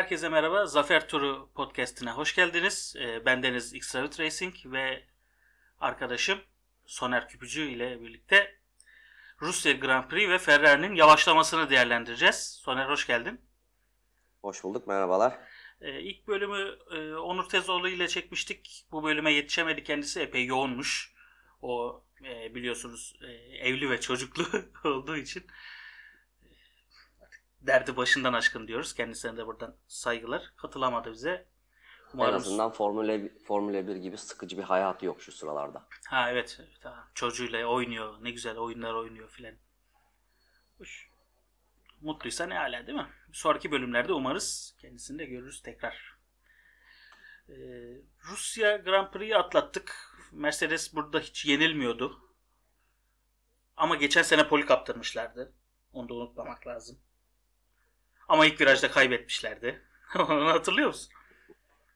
herkese merhaba. Zafer Turu podcast'ine hoş geldiniz. Ee, ben Deniz Xtravit Racing ve arkadaşım Soner Küpücü ile birlikte Rusya Grand Prix ve Ferrari'nin yavaşlamasını değerlendireceğiz. Soner hoş geldin. Hoş bulduk, merhabalar. Ee, ilk bölümü e, Onur Tezoğlu ile çekmiştik. Bu bölüme yetişemedi kendisi, epey yoğunmuş. O e, biliyorsunuz e, evli ve çocuklu olduğu için derdi başından aşkın diyoruz. Kendisine de buradan saygılar. Katılamadı bize. Umarım... En azından Formula, Formula 1 gibi sıkıcı bir hayatı yok şu sıralarda. Ha evet. evet Çocuğuyla oynuyor. Ne güzel oyunlar oynuyor filan. Mutluysa ne hala değil mi? Sonraki bölümlerde umarız kendisini de görürüz tekrar. Ee, Rusya Grand Prix'i atlattık. Mercedes burada hiç yenilmiyordu. Ama geçen sene poli kaptırmışlardı. Onu da unutmamak lazım. Ama ilk virajda kaybetmişlerdi. Onu hatırlıyor musun?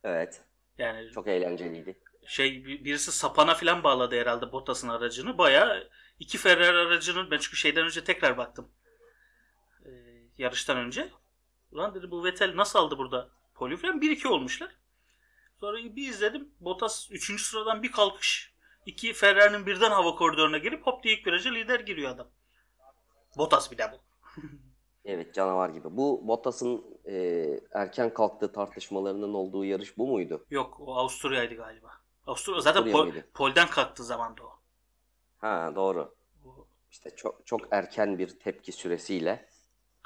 Evet. Yani çok eğlenceliydi. Şey birisi sapana falan bağladı herhalde Bottas'ın aracını. Baya iki Ferrari aracının ben çünkü şeyden önce tekrar baktım. Ee, yarıştan önce. Ulan dedi bu Vettel nasıl aldı burada poli falan 1-2 olmuşlar. Sonra bir izledim. Bottas 3. sıradan bir kalkış. iki Ferrari'nin birden hava koridoruna girip hop diye ilk viraja lider giriyor adam. Bottas bir de bu. Evet canavar gibi. Bu Bottas'ın e, erken kalktığı tartışmalarının olduğu yarış bu muydu? Yok o Avusturya'ydı galiba. Avusturya zaten Avusturya pol, mıydı? polden kalktığı zamanda o. Ha doğru. İşte çok çok erken bir tepki süresiyle.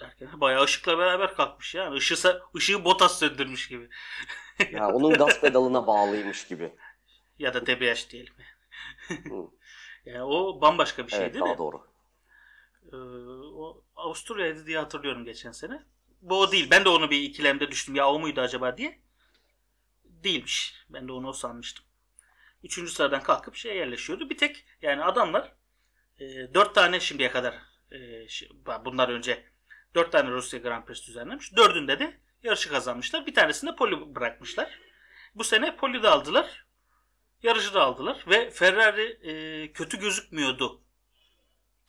Erken, bayağı ışıkla beraber kalkmış yani. Işığı, ışığı Bottas söndürmüş gibi. ya onun gaz pedalına bağlıymış gibi. Ya da DBH diyelim. yani o bambaşka bir şey evet, daha de. doğru. Ee, o Avusturya'ydı diye hatırlıyorum geçen sene. Bu o değil. Ben de onu bir ikilemde düştüm. Ya o muydu acaba diye. Değilmiş. Ben de onu o sanmıştım. Üçüncü sıradan kalkıp şey yerleşiyordu. Bir tek yani adamlar e, dört tane şimdiye kadar e, bunlar önce dört tane Rusya Grand Prix düzenlemiş. Dördünde de yarışı kazanmışlar. Bir tanesinde poli bırakmışlar. Bu sene poli de aldılar. Yarışı da aldılar ve Ferrari e, kötü gözükmüyordu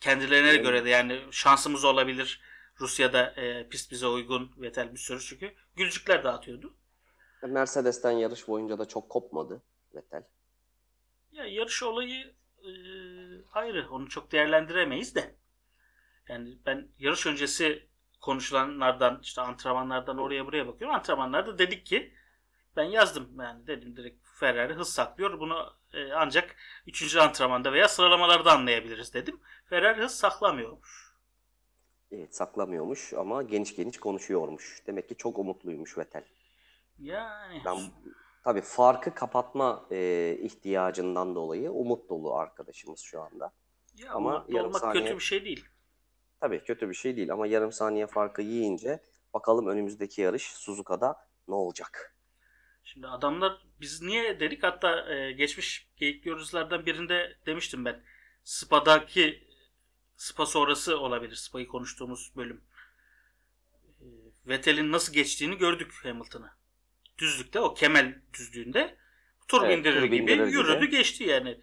Kendilerine evet. göre de yani şansımız olabilir. Rusya'da e, pist bize uygun Vettel bir sürü çünkü. Gülücükler dağıtıyordu. Mercedes'ten yarış boyunca da çok kopmadı Vettel. Ya yarış olayı e, ayrı. Onu çok değerlendiremeyiz de. Yani ben yarış öncesi konuşulanlardan işte antrenmanlardan oraya buraya bakıyorum. Antrenmanlarda dedik ki ben yazdım yani dedim direkt Ferrari hız saklıyor. Bunu e, ancak 3. antrenmanda veya sıralamalarda anlayabiliriz dedim. Ferrari hız saklamıyormuş. Evet saklamıyormuş ama geniş geniş konuşuyormuş. Demek ki çok umutluymuş Vettel. Yani. Ben, tabii farkı kapatma e, ihtiyacından dolayı umut dolu arkadaşımız şu anda. Ya, ama yarım olmak saniye, kötü bir şey değil. Tabii kötü bir şey değil ama yarım saniye farkı yiyince bakalım önümüzdeki yarış Suzuka'da ne olacak? Şimdi adamlar biz niye dedik hatta e, geçmiş geyik görüntülerden birinde demiştim ben. Spa'daki Spa sonrası olabilir. Spa'yı konuştuğumuz bölüm. E, Vettel'in nasıl geçtiğini gördük Hamilton'ı. Düzlükte o Kemel düzlüğünde tur evet, bindirir tur gibi yürüdü gibi. geçti yani.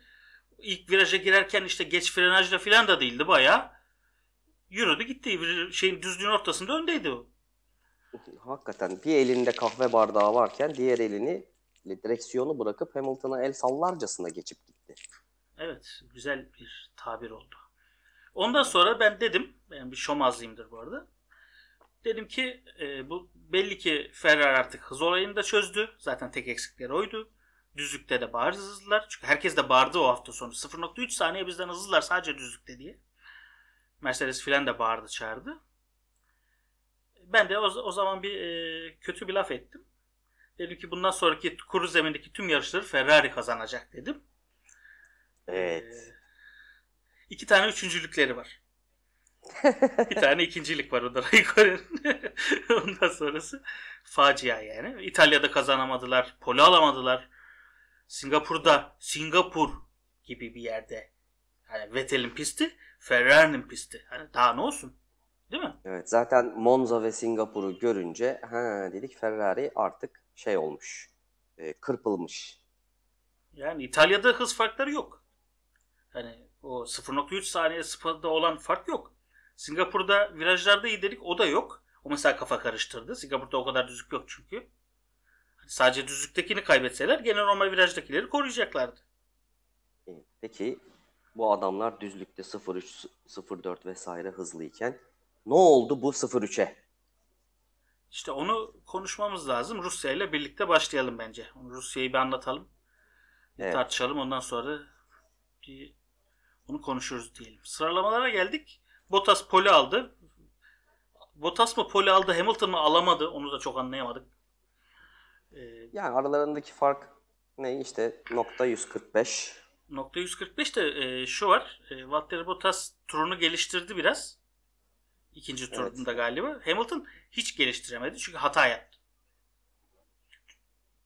İlk viraja girerken işte geç frenajla falan da değildi bayağı. Yürüdü gitti. bir Şeyin düzlüğün ortasında öndeydi o hakikaten bir elinde kahve bardağı varken diğer elini direksiyonu bırakıp Hamilton'a el sallarcasına geçip gitti. Evet güzel bir tabir oldu. Ondan sonra ben dedim, ben bir şomazlıyımdır bu arada. Dedim ki e, bu belli ki Ferrari artık hız olayını da çözdü. Zaten tek eksikleri oydu. Düzlükte de bariz hızlılar. Çünkü herkes de bağırdı o hafta sonu. 0.3 saniye bizden hızlılar sadece düzlükte diye. Mercedes filan da bağırdı çağırdı ben de o, o zaman bir e, kötü bir laf ettim. Dedim ki bundan sonraki kuru zemindeki tüm yarışları Ferrari kazanacak dedim. Evet. E, iki tane üçüncülükleri var. bir tane ikincilik var o da Raikkonen'in. Ondan sonrası facia yani. İtalya'da kazanamadılar, pole alamadılar. Singapur'da Singapur gibi bir yerde yani Vettel'in pisti, Ferrari'nin pisti. Hani daha ne olsun? Değil mi? Evet zaten Monza ve Singapur'u görünce ha dedik Ferrari artık şey olmuş. E, kırpılmış. Yani İtalya'da hız farkları yok. Hani o 0.3 saniye Spa'da olan fark yok. Singapur'da virajlarda iyi dedik o da yok. O mesela kafa karıştırdı. Singapur'da o kadar düzlük yok çünkü. Hani sadece düzlüktekini kaybetseler gene normal virajdakileri koruyacaklardı. E, peki bu adamlar düzlükte 0.3, 0.4 vesaire hızlıyken ne oldu bu 0-3'e? İşte onu konuşmamız lazım. Rusya ile birlikte başlayalım bence. Rusya'yı bir anlatalım. Bir tartışalım. Ondan sonra bir bunu konuşuruz diyelim. Sıralamalara geldik. Bottas poli aldı. Bottas mı poli aldı Hamilton mı alamadı onu da çok anlayamadık. Ee, yani aralarındaki fark ne İşte nokta 145. Nokta 145 de e, şu var. E, Valtteri Bottas turunu geliştirdi biraz ikinci evet. turunda galiba. Hamilton hiç geliştiremedi çünkü hata yaptı.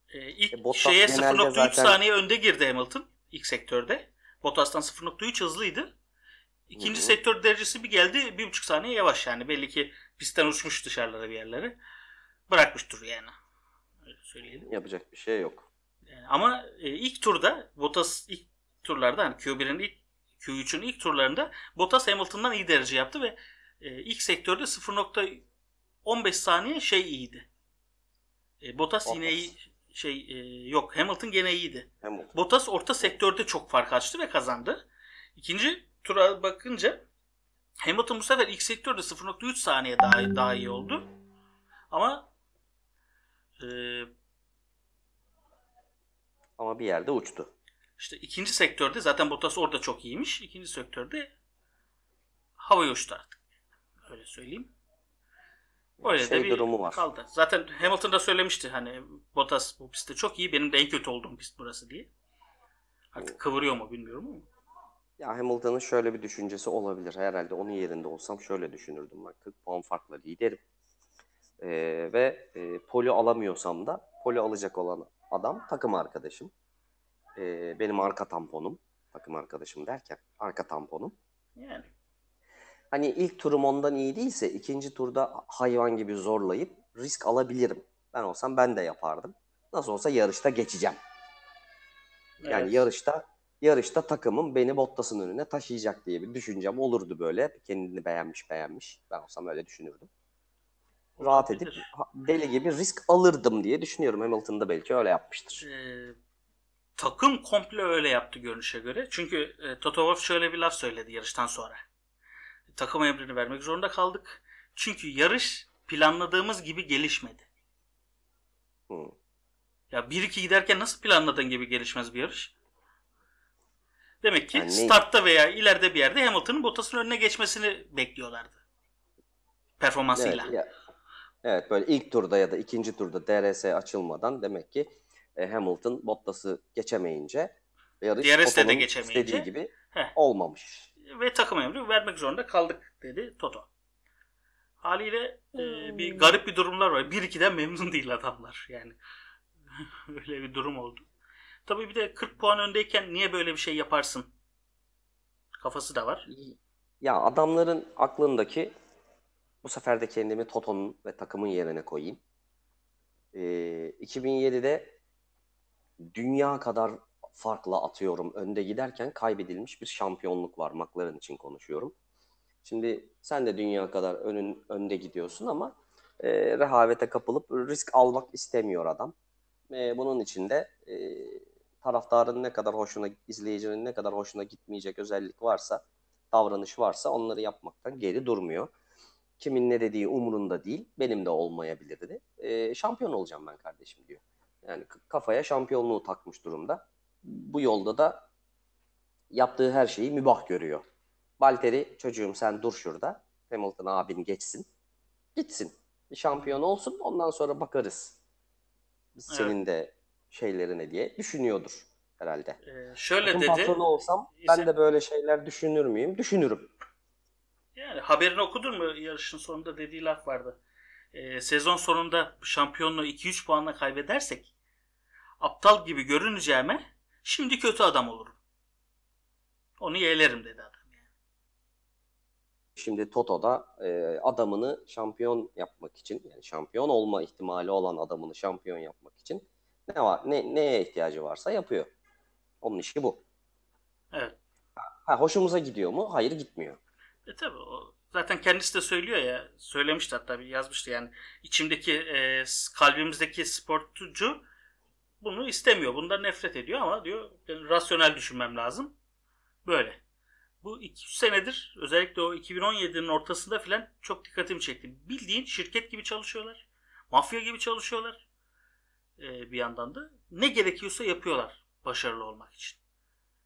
Ee, ilk e, şeye 0.3 zaten... saniye önde girdi Hamilton ilk sektörde. Bottas'tan 0.3 hızlıydı. İkinci Hı-hı. sektör derecesi bir geldi 1.5 saniye yavaş yani. Belli ki pistten uçmuş dışarılara bir yerlere. bırakmıştır yani. Öyle söyleyelim. Yapacak bir şey yok. Yani ama e, ilk turda Bottas ilk turlarda hani Q1'in ilk Q3'ün ilk turlarında Bottas Hamilton'dan iyi derece yaptı ve e, ilk sektörde 0.15 saniye şey iyiydi. E, Bottas Olmaz. yine iyi, şey e, yok Hamilton gene iyiydi. Hamilton. Bottas orta sektörde çok fark açtı ve kazandı. İkinci tura bakınca Hamilton bu sefer ilk sektörde 0.3 saniye daha daha iyi oldu. Ama e, ama bir yerde uçtu. İşte ikinci sektörde zaten Bottas orada çok iyiymiş. İkinci sektörde hava uçtu artık öyle söyleyeyim. Öyle şey de bir durumu var. kaldı. Zaten Hamilton da söylemişti hani Bottas bu pistte çok iyi benim de en kötü olduğum pist burası diye. Artık kıvırıyor mu bilmiyorum ama. Ya Hamilton'ın şöyle bir düşüncesi olabilir. Herhalde onun yerinde olsam şöyle düşünürdüm. Bak 40 puan farkla liderim. Ee, ve e, poli alamıyorsam da poli alacak olan adam takım arkadaşım. Ee, benim arka tamponum. Takım arkadaşım derken arka tamponum. Yani hani ilk turum ondan iyi değilse ikinci turda hayvan gibi zorlayıp risk alabilirim. Ben olsam ben de yapardım. Nasıl olsa yarışta geçeceğim. Yani evet. yarışta yarışta takımım beni Bottas'ın önüne taşıyacak diye bir düşüncem olurdu böyle. Kendini beğenmiş beğenmiş. Ben olsam öyle düşünürdüm. Rahat edip deli gibi risk alırdım diye düşünüyorum. Hamilton'da belki öyle yapmıştır. Ee, takım komple öyle yaptı görünüşe göre. Çünkü e, Toto Wolff şöyle bir laf söyledi yarıştan sonra takım emrini vermek zorunda kaldık. Çünkü yarış planladığımız gibi gelişmedi. Hı. Ya 1-2 giderken nasıl planladığın gibi gelişmez bir yarış? Demek ki yani startta veya ileride bir yerde Hamilton'ın Bottas'ın önüne geçmesini bekliyorlardı. Performansıyla. Evet, ya, evet böyle ilk turda ya da ikinci turda DRS açılmadan demek ki e, Hamilton Bottas'ı geçemeyince yarış DRS'de de geçemeyince istediği gibi Heh. olmamış ve takım emri vermek zorunda kaldık dedi Toto. Haliyle e, hmm. bir garip bir durumlar var. Bir ikiden memnun değil adamlar yani. Öyle bir durum oldu. Tabii bir de 40 puan öndeyken niye böyle bir şey yaparsın? Kafası da var. Ya adamların aklındaki bu sefer de kendimi Toto'nun ve takımın yerine koyayım. Ee, 2007'de dünya kadar farkla atıyorum önde giderken kaybedilmiş bir şampiyonluk var. McLaren için konuşuyorum. Şimdi sen de dünya kadar önün önde gidiyorsun ama e, rehavete kapılıp risk almak istemiyor adam. E, bunun için de e, taraftarın ne kadar hoşuna, izleyicinin ne kadar hoşuna gitmeyecek özellik varsa, davranış varsa onları yapmaktan geri durmuyor. Kimin ne dediği umurunda değil, benim de olmayabilirdi. E, şampiyon olacağım ben kardeşim diyor. Yani kafaya şampiyonluğu takmış durumda bu yolda da yaptığı her şeyi mübah görüyor. Balteri çocuğum sen dur şurada. Hamilton abin geçsin. Gitsin. Bir şampiyon olsun ondan sonra bakarız. Biz evet. Senin de şeylerine diye düşünüyordur herhalde. Ee, şöyle Bakın dedi. patronu olsam ben de böyle şeyler düşünür müyüm? Düşünürüm. Yani haberini okudun mu yarışın sonunda dediği laf vardı. Ee, sezon sonunda şampiyonluğu 2-3 puanla kaybedersek aptal gibi görüneceğime Şimdi kötü adam olurum. Onu yeğlerim dedi adam. Yani. Şimdi Toto'da e, adamını şampiyon yapmak için yani şampiyon olma ihtimali olan adamını şampiyon yapmak için ne var ne neye ihtiyacı varsa yapıyor. Onun işi bu. Evet. Ha, hoşumuza gidiyor mu? Hayır gitmiyor. E tabi o zaten kendisi de söylüyor ya söylemişti hatta bir yazmıştı yani içimdeki e, kalbimizdeki sportcu bunu istemiyor. Bundan nefret ediyor ama diyor yani rasyonel düşünmem lazım. Böyle. Bu 200 senedir özellikle o 2017'nin ortasında filan çok dikkatimi çekti. Bildiğin şirket gibi çalışıyorlar. Mafya gibi çalışıyorlar. Ee, bir yandan da ne gerekiyorsa yapıyorlar başarılı olmak için.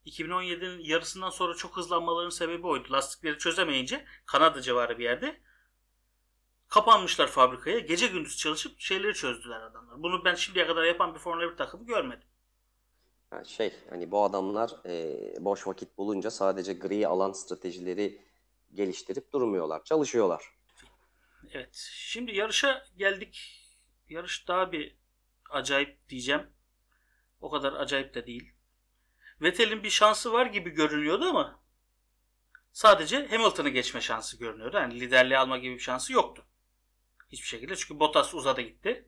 2017'nin yarısından sonra çok hızlanmaların sebebi oydu. Lastikleri çözemeyince Kanada civarı bir yerde Kapanmışlar fabrikaya. Gece gündüz çalışıp şeyleri çözdüler adamlar. Bunu ben şimdiye kadar yapan bir Formula 1 takımı görmedim. şey hani bu adamlar e, boş vakit bulunca sadece gri alan stratejileri geliştirip durmuyorlar. Çalışıyorlar. Evet. Şimdi yarışa geldik. Yarış daha bir acayip diyeceğim. O kadar acayip de değil. Vettel'in bir şansı var gibi görünüyordu ama sadece Hamilton'ı geçme şansı görünüyordu. Yani liderliği alma gibi bir şansı yoktu hiçbir şekilde. Çünkü Bottas uzadı gitti.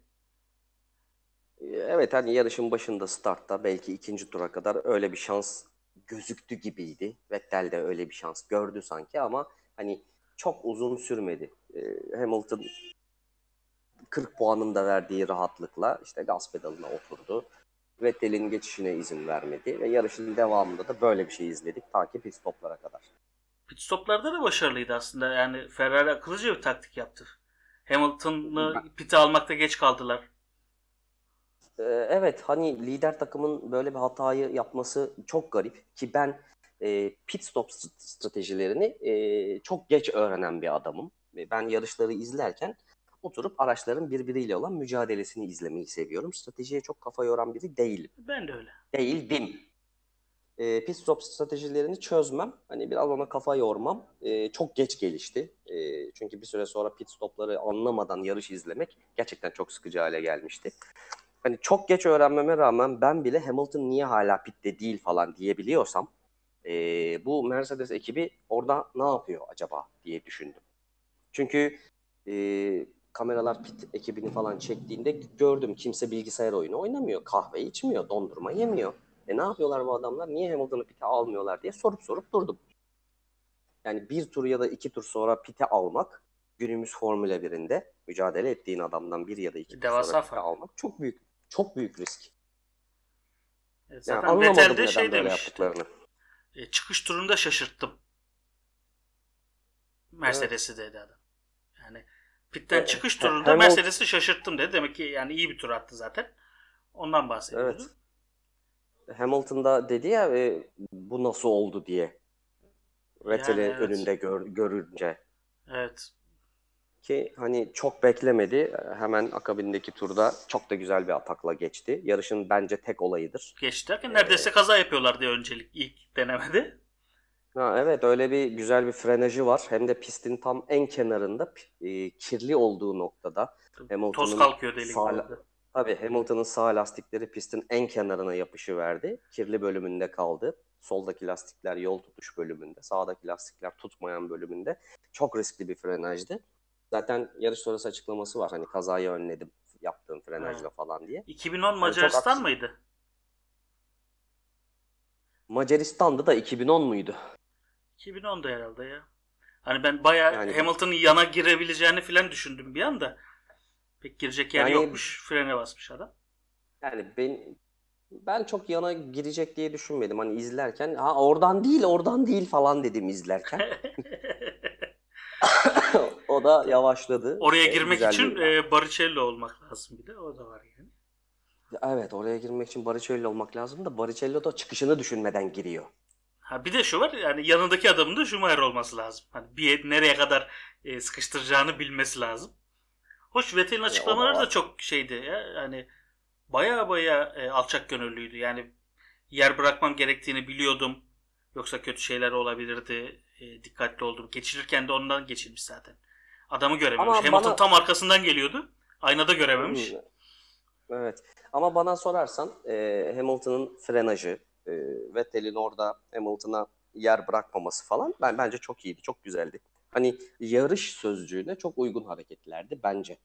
Ee, evet hani yarışın başında startta belki ikinci tura kadar öyle bir şans gözüktü gibiydi. Vettel de öyle bir şans gördü sanki ama hani çok uzun sürmedi. Ee, Hamilton 40 puanın da verdiği rahatlıkla işte gaz pedalına oturdu. Vettel'in geçişine izin vermedi ve yarışın devamında da böyle bir şey izledik ta ki pit stoplara kadar. Pit stoplarda da başarılıydı aslında. Yani Ferrari akıllıca bir taktik yaptı. Hamilton'ı pite almakta geç kaldılar. Ee, evet hani lider takımın böyle bir hatayı yapması çok garip ki ben e, pit stop stratejilerini e, çok geç öğrenen bir adamım. Ben yarışları izlerken oturup araçların birbiriyle olan mücadelesini izlemeyi seviyorum. Stratejiye çok kafa yoran biri değilim. Ben de öyle. Değildim e, pit stop stratejilerini çözmem, hani biraz ona kafa yormam e, çok geç gelişti. E, çünkü bir süre sonra pit stopları anlamadan yarış izlemek gerçekten çok sıkıcı hale gelmişti. Hani çok geç öğrenmeme rağmen ben bile Hamilton niye hala pitte değil falan diyebiliyorsam e, bu Mercedes ekibi orada ne yapıyor acaba diye düşündüm. Çünkü e, kameralar pit ekibini falan çektiğinde gördüm kimse bilgisayar oyunu oynamıyor, kahve içmiyor, dondurma yemiyor e ne yapıyorlar bu adamlar? Niye Hamilton'ı pite almıyorlar diye sorup sorup durdum. Yani bir tur ya da iki tur sonra pite almak günümüz Formula 1'inde mücadele ettiğin adamdan bir ya da iki tur Devasa sonra pite almak çok büyük çok büyük risk. E zaten yani anlamadım Vettel de şey demiş. E, çıkış turunda şaşırttım. Mercedes'i evet. dedi adam. Yani pitten evet. çıkış turunda Mercedes'i şaşırttım dedi. Demek ki yani iyi bir tur attı zaten. Ondan bahsediyordu. Evet. Hamilton'da dedi ya e, bu nasıl oldu diye. Vettel'i yani, evet. önünde gör, görünce. Evet. Ki hani çok beklemedi. Hemen akabindeki turda çok da güzel bir atakla geçti. Yarışın bence tek olayıdır. Geçti derken neredeyse ee, kaza yapıyorlar diye öncelik ilk denemedi. Ha, evet öyle bir güzel bir frenajı var. Hem de pistin tam en kenarında e, kirli olduğu noktada. Hamilton'un Toz kalkıyor delik. Sağla, Tabii Hamilton'ın sağ lastikleri pistin en kenarına yapışı verdi, Kirli bölümünde kaldı. Soldaki lastikler yol tutuş bölümünde, sağdaki lastikler tutmayan bölümünde. Çok riskli bir frenajdı. Zaten yarış sonrası açıklaması var. Hani kazayı önledim yaptığım frenajla falan diye. 2010 hani Macaristan yani mıydı? Macaristan'da da 2010 muydu? 2010'da herhalde ya. Hani ben bayağı yani... Hamilton'ın yana girebileceğini falan düşündüm bir anda. Pek girecek yer yani, yokmuş. Frene basmış adam. Yani ben ben çok yana girecek diye düşünmedim. Hani izlerken ha oradan değil oradan değil falan dedim izlerken. o da yavaşladı. Oraya girmek Güzel için e, Baricello olmak lazım bir de. O da var yani. Evet oraya girmek için Baricello olmak lazım da Baricello da çıkışını düşünmeden giriyor. Ha bir de şu var yani yanındaki adamın da Schumacher olması lazım. Hani bir nereye kadar e, sıkıştıracağını bilmesi lazım. Hoş Vettel'in açıklamaları da çok şeydi. Ya. Yani baya baya e, alçak gönüllüydü. Yani yer bırakmam gerektiğini biliyordum. Yoksa kötü şeyler olabilirdi. E, dikkatli oldum. Geçirirken de ondan geçilmiş zaten. Adamı görememiş. Ama Hamilton bana... tam arkasından geliyordu. Aynada görememiş. Evet. Ama bana sorarsan e, Hamilton'ın frenajı, e, Vettel'in orada Hamilton'a yer bırakmaması falan ben bence çok iyiydi. Çok güzeldi. Hani yarış sözcüğüne çok uygun hareketlerdi bence.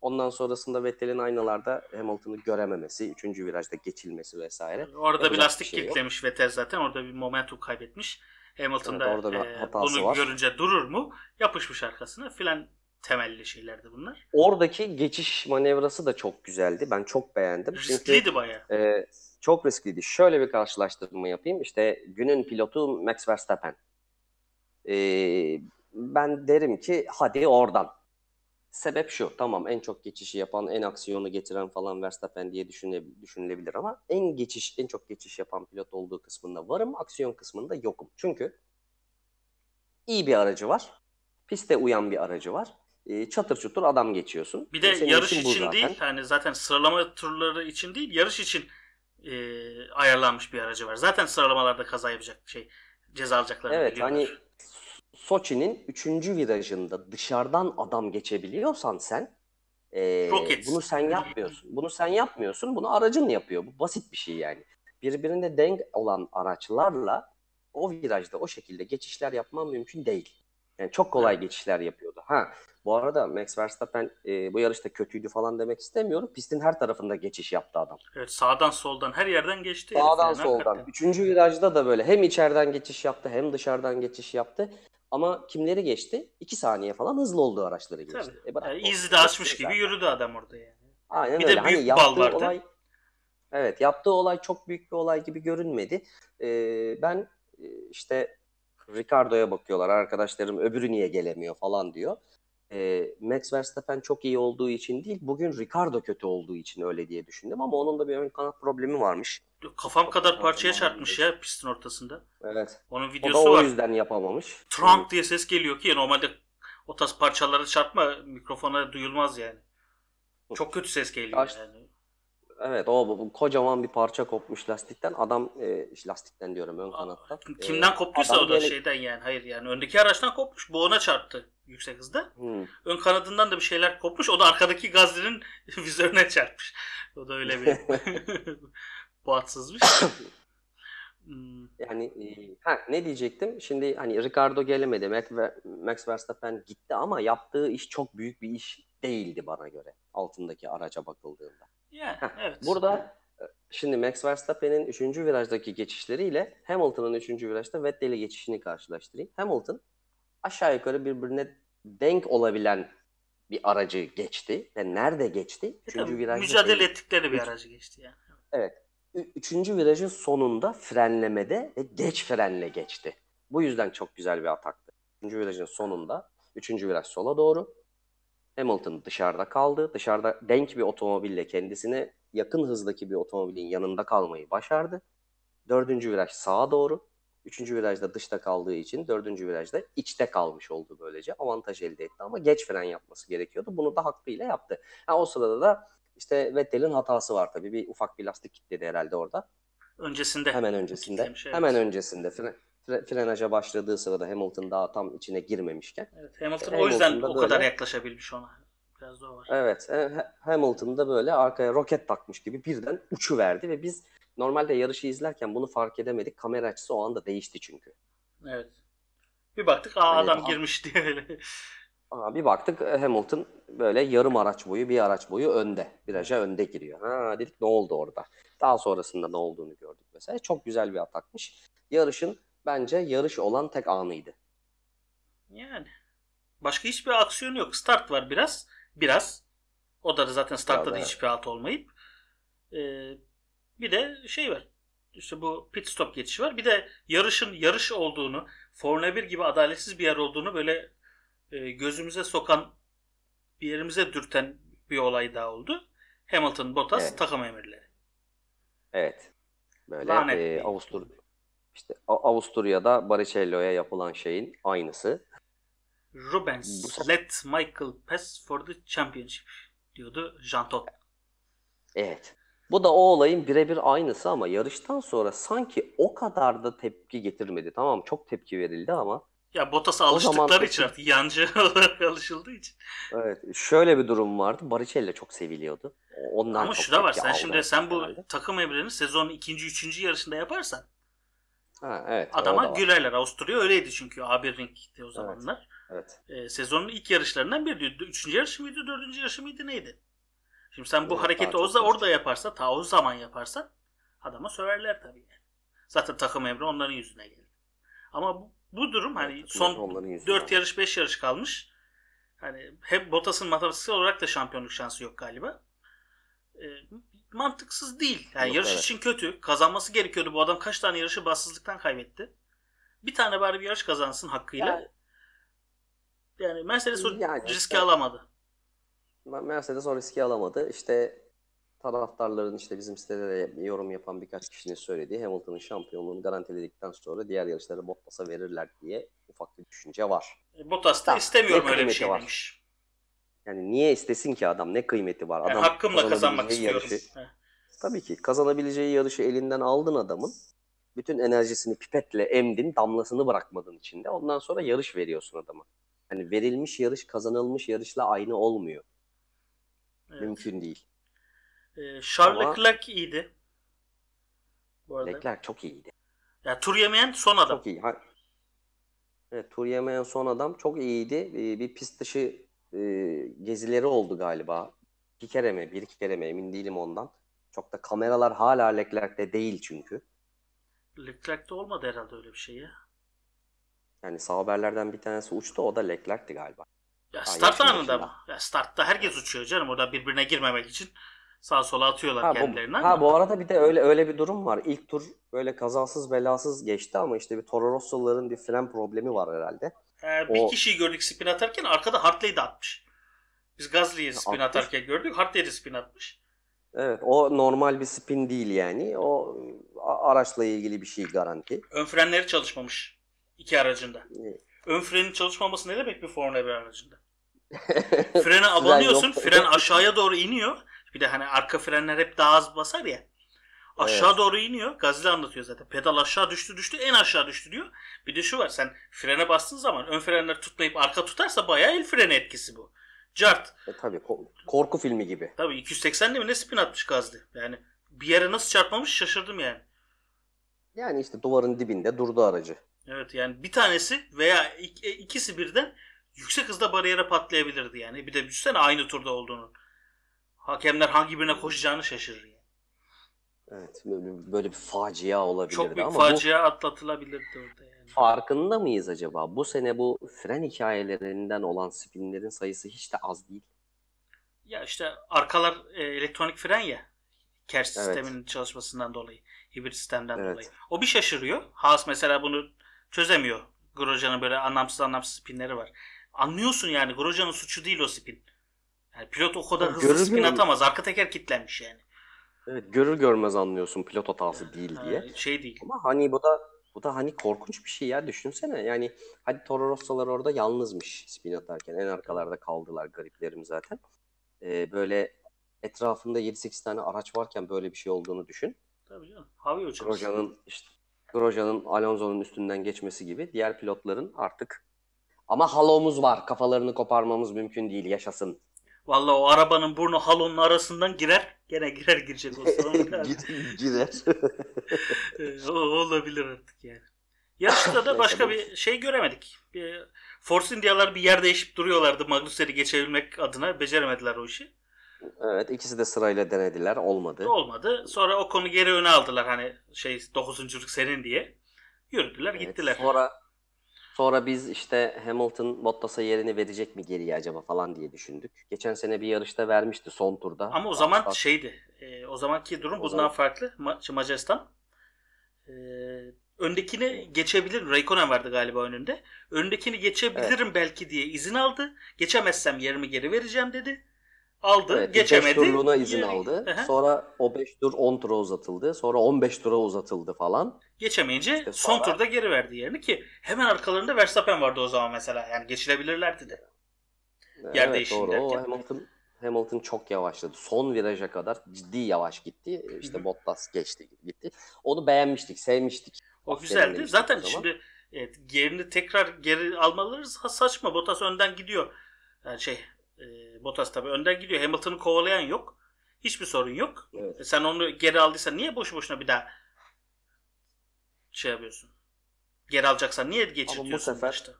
Ondan sonrasında Vettel'in aynalarda Hamilton'ı görememesi, üçüncü virajda geçilmesi vesaire. Orada bir lastik şey yüklemiş Vettel zaten. Orada bir momentum kaybetmiş. Hamilton da orada bir e, bunu var. görünce durur mu? Yapışmış arkasına filan temelli şeylerdi bunlar. Oradaki geçiş manevrası da çok güzeldi. Ben çok beğendim. Riskliydi Çünkü, bayağı. E, çok riskliydi. Şöyle bir karşılaştırma yapayım. İşte günün pilotu Max Verstappen. E, ben derim ki hadi oradan. Sebep şu, tamam en çok geçişi yapan, en aksiyonu getiren falan Verstappen diye düşüne, düşünülebilir ama en geçiş, en çok geçiş yapan pilot olduğu kısmında varım, aksiyon kısmında yokum. Çünkü iyi bir aracı var, piste uyan bir aracı var, e, çatır adam geçiyorsun. Bir de Senin yarış için, için değil, yani zaten sıralama turları için değil, yarış için e, ayarlanmış bir aracı var. Zaten sıralamalarda kaza yapacak şey, ceza alacaklarını evet, Evet hani Soçi'nin 3. virajında dışarıdan adam geçebiliyorsan sen e, bunu sen yapmıyorsun. Bunu sen yapmıyorsun. Bunu aracın yapıyor. Bu basit bir şey yani. Birbirine denk olan araçlarla o virajda o şekilde geçişler yapman mümkün değil. Yani çok kolay geçişler yapıyor. Ha bu arada Max Verstappen e, bu yarışta kötüydü falan demek istemiyorum. Pistin her tarafında geçiş yaptı adam. Evet sağdan soldan her yerden geçti. Sağdan yani, soldan. Hakikaten. Üçüncü virajda da böyle hem içeriden geçiş yaptı hem dışarıdan geçiş yaptı. Ama kimleri geçti? İki saniye falan hızlı oldu araçları geçti. Tabii. E, bırak, yani, izi de açmış gibi yürüdü adam orada yani. Aynen bir öyle. de hani büyük hani bal vardı. Olay, evet yaptığı olay çok büyük bir olay gibi görünmedi. Ee, ben e, işte Ricardo'ya bakıyorlar arkadaşlarım öbürü niye gelemiyor falan diyor. E, Max Verstappen çok iyi olduğu için değil bugün Ricardo kötü olduğu için öyle diye düşündüm ama onun da bir ön kanat problemi varmış. Kafam kadar parçaya çarpmış ya pistin ortasında. Evet. Onun videosu o da o var. O yüzden yapamamış. Trunk diye ses geliyor ki normalde o tarz parçaları çarpma mikrofona duyulmaz yani. Çok kötü ses geliyor Kaç, yani. Evet o kocaman bir parça kopmuş lastikten. Adam e, lastikten diyorum ön kanatta. E, kimden E, koptuysa o da böyle- şeyden yani. Hayır yani öndeki araçtan kopmuş. Bu ona çarptı yüksek hızda. Hmm. Ön kanadından da bir şeyler kopmuş. O da arkadaki gazinin vizörüne çarpmış. O da öyle bir bahtsızmış. Hmm, Yani e, ha, ne diyecektim? Şimdi hani Ricardo gelemedi. Mac- Max Verstappen gitti ama yaptığı iş çok büyük bir iş değildi bana göre. Altındaki araca bakıldığında evet. Burada e, şimdi Max Verstappen'in 3. virajdaki geçişleriyle Hamilton'ın 3. virajda Vettel'i geçişini karşılaştırayım. Hamilton aşağı yukarı birbirine denk olabilen bir aracı geçti. Ve nerede geçti? Üçüncü virajda mücadele değil. ettikleri bir aracı geçti yani. Evet. Üçüncü virajın sonunda frenlemede ve geç frenle geçti. Bu yüzden çok güzel bir ataktı. Üçüncü virajın sonunda. Üçüncü viraj sola doğru. Hamilton dışarıda kaldı. Dışarıda denk bir otomobille kendisine yakın hızdaki bir otomobilin yanında kalmayı başardı. Dördüncü viraj sağa doğru. Üçüncü virajda dışta kaldığı için dördüncü virajda içte kalmış oldu böylece. Avantaj elde etti ama geç fren yapması gerekiyordu. Bunu da hakkıyla yaptı. Ha, o sırada da işte Vettel'in hatası var tabii. Bir ufak bir lastik kilitledi herhalde orada. Öncesinde. Hemen öncesinde. Şey hemen öncesinde. Fren, fre- frenaja başladığı sırada Hamilton daha tam içine girmemişken. Evet, Hamilton, Hamilton e, o yüzden o böyle, kadar yaklaşabilmiş ona. Biraz da var. Evet. E, Hamilton da böyle arkaya roket takmış gibi birden uçu verdi ve biz normalde yarışı izlerken bunu fark edemedik. Kamera açısı o anda değişti çünkü. Evet. Bir baktık aa hani adam daha... girmiş diye öyle. Aa, bir baktık e, Hamilton böyle yarım araç boyu bir araç boyu önde. Viraja önde giriyor. Ha dedik ne oldu orada? Daha sonrasında ne olduğunu gördük mesela. Çok güzel bir atakmış. Yarışın bence yarış olan tek anıydı. Yani. Başka hiçbir aksiyon yok. Start var biraz. Biraz. O da zaten startta da hiçbir alt olmayıp. Ee, bir de şey var. İşte bu pit stop geçişi var. Bir de yarışın yarış olduğunu, Formula 1 gibi adaletsiz bir yer olduğunu böyle e, gözümüze sokan, bir yerimize dürten bir olay daha oldu. Hamilton, Bottas evet. takım emirleri. Evet. Böyle e, Avusturya işte Avusturya'da Baricello'ya yapılan şeyin aynısı. Rubens Bu... let Michael pass for the championship diyordu Jean Todt. Evet. Bu da o olayın birebir aynısı ama yarıştan sonra sanki o kadar da tepki getirmedi. Tamam çok tepki verildi ama. Ya Bottas'a alıştıkları için artık yancı olarak alışıldığı için. Evet şöyle bir durum vardı. Baricello çok seviliyordu. Ondan ama şu da var sen şimdi sen bu herhalde. takım evrenini sezon ikinci üçüncü yarışında yaparsan evet, Adama gülerler. Avusturya öyleydi çünkü A1 ringde o zamanlar. Evet. evet. E, sezonun ilk yarışlarından biriydi. Üçüncü yarışı mıydı, dördüncü yarışı mıydı neydi? Şimdi sen bu evet, hareketi o orada yaparsa, ta o zaman yaparsa, adama söverler tabii. Yani. Zaten takım emri onların yüzüne geldi. Ama bu, bu durum hani evet, son 4 yarış 5 yarış kalmış. Hani hep Bottas'ın matematiksel olarak da şampiyonluk şansı yok galiba. Ee, mantıksız değil. Yani Yok, yarış evet. için kötü. Kazanması gerekiyordu. Bu adam kaç tane yarışı bassızlıktan kaybetti. Bir tane bari bir yarış kazansın hakkıyla. Yani, yani Mercedes o yani riski işte, alamadı. Mercedes o riski alamadı. İşte taraftarların işte bizim sitede de yorum yapan birkaç kişinin söylediği Hamilton'ın şampiyonluğunu garantiledikten sonra diğer yarışları Bottas'a verirler diye ufak bir düşünce var. E, Bottas da istemiyorum öyle bir şey var. demiş. Yani niye istesin ki adam? Ne kıymeti var? Adam yani hakkımla kazanmak istiyorum. tabii ki kazanabileceği yarışı elinden aldın adamın. Bütün enerjisini pipetle emdin, damlasını bırakmadın içinde. Ondan sonra yarış veriyorsun adama. Yani verilmiş yarış kazanılmış yarışla aynı olmuyor. Evet. Mümkün değil. Ee, Charles Leclerc iyiydi. Bu Leclerc çok iyiydi. Ya tur yemeyen son adam. Çok iyi. Ha... Evet, tur yemeyen son adam çok iyiydi. Ee, bir pist dışı e, gezileri oldu galiba. bir kere mi, bir iki kere mi emin değilim ondan. Çok da kameralar hala Leclerc'te değil çünkü. Leclerc'te olmadı herhalde öyle bir şey ya. Yani sağ haberlerden bir tanesi uçtu o da Leclerc'ti galiba. Ya start ha, anında mı? Ya startta herkes uçuyor canım. Orada birbirine girmemek için sağ sola atıyorlar ha, kendilerini. Bu, ha bu arada bir de öyle öyle bir durum var. İlk tur böyle kazasız belasız geçti ama işte bir Toro Rosso'ların bir fren problemi var herhalde. Ee, bir o... kişiyi gördük spin atarken arkada Hartley de atmış. Biz Gasly'yi spin atmış. atarken gördük. Hartley de spin atmış. Evet o normal bir spin değil yani. O araçla ilgili bir şey garanti. Ön frenleri çalışmamış iki aracında. Ön frenin çalışmaması ne demek bir Formula 1 aracında? Frene abanıyorsun, fren aşağıya doğru iniyor. Bir de hani arka frenler hep daha az basar ya. Aşağı evet. doğru iniyor. Gazli anlatıyor zaten. Pedal aşağı düştü düştü en aşağı düştü diyor. Bir de şu var sen frene bastığın zaman ön frenler tutmayıp arka tutarsa bayağı el freni etkisi bu. Cart. E tabi korku filmi gibi. Tabi 280'de mi ne spin atmış Gazli. Yani bir yere nasıl çarpmamış şaşırdım yani. Yani işte duvarın dibinde durdu aracı. Evet yani bir tanesi veya e, ikisi birden yüksek hızda bariyere patlayabilirdi yani. Bir de düşünsene aynı turda olduğunu. Hakemler hangi birine koşacağını şaşırır. Yani. Evet böyle, böyle bir facia olabilirdi Çok büyük ama facia bu, atlatılabilirdi orada yani. Farkında mıyız acaba? Bu sene bu fren hikayelerinden olan spinlerin sayısı hiç de az değil. Ya işte arkalar e, elektronik fren ya. Kers evet. sisteminin çalışmasından dolayı. Hibrit sistemden evet. dolayı. O bir şaşırıyor. Haas mesela bunu çözemiyor. Grosjean'ın böyle anlamsız anlamsız spinleri var. Anlıyorsun yani Grosjean'ın suçu değil o spin. Yani pilot o kadar ya hızlı spin mi? atamaz. Arka teker kilitlenmiş yani. Evet görür görmez anlıyorsun pilot hatası değil diye. Ha, şey değil. Ama hani bu da bu da hani korkunç bir şey ya düşünsene. Yani hadi Toro Rosso'lar orada yalnızmış spin atarken. En arkalarda kaldılar gariplerim zaten. Ee, böyle etrafında 7-8 tane araç varken böyle bir şey olduğunu düşün. Tabii canım. Havya uçakçısı. Grosje'nin işte Grosje'nin Alonso'nun üstünden geçmesi gibi diğer pilotların artık ama halomuz var. Kafalarını koparmamız mümkün değil. Yaşasın. Vallahi o arabanın burnu halonun arasından girer. Gene girer girecek o sonra. Gider. Ee, o olabilir artık yani. Yarışta da başka bir şey göremedik. Force India'lar bir yer değişip duruyorlardı Magnusser'i geçebilmek adına. Beceremediler o işi. Evet ikisi de sırayla denediler. Olmadı. Olmadı. Sonra o konu geri öne aldılar hani şey 9. senin diye. Yürüdüler evet, gittiler. Sonra Sonra biz işte Hamilton Bottas'a yerini verecek mi geriye acaba falan diye düşündük. Geçen sene bir yarışta vermişti son turda. Ama o zaman Başka... şeydi. E, o zamanki durum o bundan zaman... farklı. Ma şey, Macaristan. E, öndekini geçebilir. Raikkonen vardı galiba önünde. Öndekini geçebilirim evet. belki diye izin aldı. Geçemezsem yerimi geri vereceğim dedi aldı, evet, geçemedi. 5 turluğuna izin yani, aldı. Aha. Sonra o 5 tur 10 tura uzatıldı. Sonra 15 tura uzatıldı falan. Geçemeyince işte sonra... son turda geri verdi yerini ki hemen arkalarında Verstappen vardı o zaman mesela. Yani geçilebilirlerdi de. Yer değişim doğru. O Hamilton Hamilton çok yavaşladı. Son viraja kadar ciddi yavaş gitti. İşte Hı-hı. Bottas geçti gitti. Onu beğenmiştik, sevmiştik. O güzeldi. Zaten o şimdi evet, yerini tekrar geri almaları saçma. Bottas önden gidiyor. Yani şey e, Bottas tabii önden gidiyor. Hamilton'ı kovalayan yok. Hiçbir sorun yok. Evet. E, sen onu geri aldıysan niye boşu boşuna bir daha şey yapıyorsun? Geri alacaksan niye geçirtiyorsun? Ama bu sefer işte?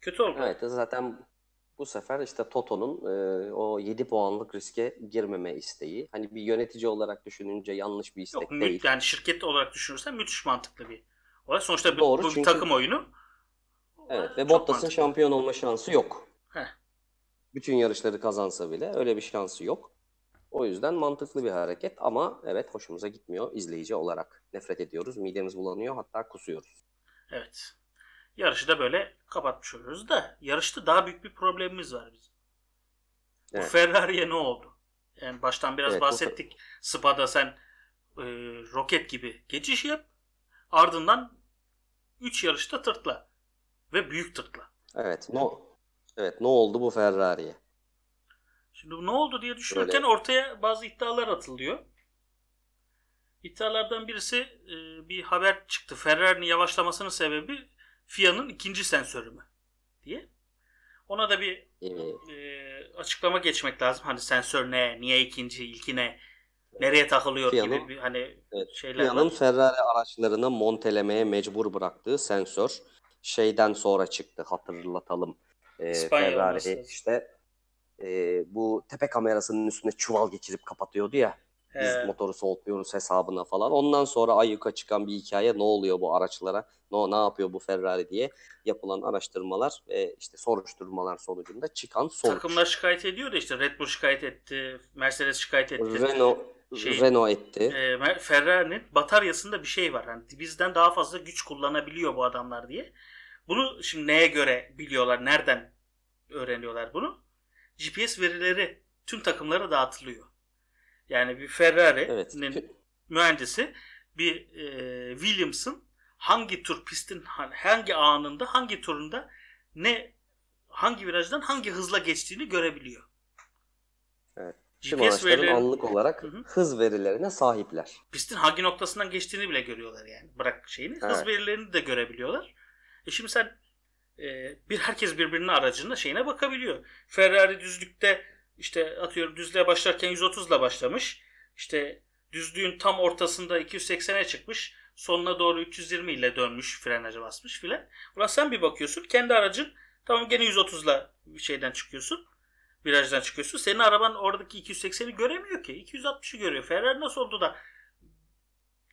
Kötü oldu. Evet zaten bu sefer işte Toto'nun e, o 7 puanlık riske girmeme isteği. Hani bir yönetici olarak düşününce yanlış bir istek Yok, değil. yani şirket olarak düşünürsen müthiş mantıklı bir olay. Sonuçta Doğru, bu çünkü... bir takım oyunu. Evet ve Bottas'ın şampiyon olma şansı yok. Heh bütün yarışları kazansa bile öyle bir şansı yok. O yüzden mantıklı bir hareket ama evet hoşumuza gitmiyor izleyici olarak. Nefret ediyoruz, midemiz bulanıyor hatta kusuyoruz. Evet. Yarışı da böyle kapatmış oluyoruz da yarışta daha büyük bir problemimiz var bizim. Evet. Bu Ferrari'ye ne oldu? Yani baştan biraz evet, bahsettik. Bu... Spa'da sen e, roket gibi geçiş yap. Ardından 3 yarışta tırtla. Ve büyük tırtla. Evet. No, Evet ne oldu bu Ferrari'ye? Şimdi ne oldu diye düşünürken Öyle. ortaya bazı iddialar atılıyor. İddialardan birisi e, bir haber çıktı. Ferrari'nin yavaşlamasının sebebi FIA'nın ikinci sensörü mü diye. Ona da bir evet. E, açıklama geçmek lazım. Hani sensör ne, niye ikinci, ilki ne, nereye takılıyor FIA'nın, gibi bir hani evet, şeyler FIA'nın var. Ferrari araçlarını montelemeye mecbur bıraktığı sensör şeyden sonra çıktı hatırlatalım e, Ferrari olması. işte e, bu tepe kamerasının üstüne çuval geçirip kapatıyordu ya. He. Biz motoru soğutmuyoruz hesabına falan. Ondan sonra ayyuka çıkan bir hikaye ne oluyor bu araçlara? Ne, ne yapıyor bu Ferrari diye yapılan araştırmalar ve işte soruşturmalar sonucunda çıkan sonuç. Takımlar şikayet ediyor da işte Red Bull şikayet etti, Mercedes şikayet etti. Renault şey, Renault etti. E, Ferrari'nin bataryasında bir şey var. Yani bizden daha fazla güç kullanabiliyor bu adamlar diye. Bunu şimdi neye göre biliyorlar? Nereden öğreniyorlar bunu? GPS verileri tüm takımlara dağıtılıyor. Yani bir Ferrari'nin evet. mühendisi bir e, Williams'ın hangi tur pistin hani hangi anında hangi turunda ne hangi virajdan hangi hızla geçtiğini görebiliyor. Evet. GPS verileri anlık olarak Hı-hı. hız verilerine sahipler. Pistin hangi noktasından geçtiğini bile görüyorlar yani. Bırak şeyini. Hız evet. verilerini de görebiliyorlar. E şimdi sen e, bir herkes birbirinin aracına şeyine bakabiliyor. Ferrari düzlükte işte atıyorum düzlüğe başlarken 130 ile başlamış. İşte düzlüğün tam ortasında 280'e çıkmış. Sonuna doğru 320 ile dönmüş, frenaja basmış filan. Ulan sen bir bakıyorsun kendi aracın tamam gene ile şeyden çıkıyorsun. Virajdan çıkıyorsun. Senin araban oradaki 280'i göremiyor ki. 260'ı görüyor. Ferrari nasıl oldu da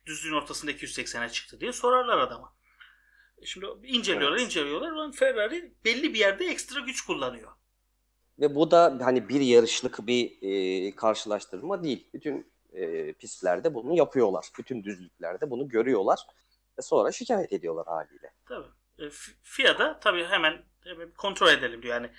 düzlüğün ortasında 280'e çıktı diye sorarlar adama. Şimdi inceliyorlar, evet. inceliyorlar. Ferrari belli bir yerde ekstra güç kullanıyor. Ve bu da hani bir yarışlık bir e, karşılaştırma değil. Bütün e, pistlerde bunu yapıyorlar. Bütün düzlüklerde bunu görüyorlar. Ve sonra şikayet ediyorlar haliyle. Tabii. E, FIA da tabii hemen, kontrol edelim diyor. Yani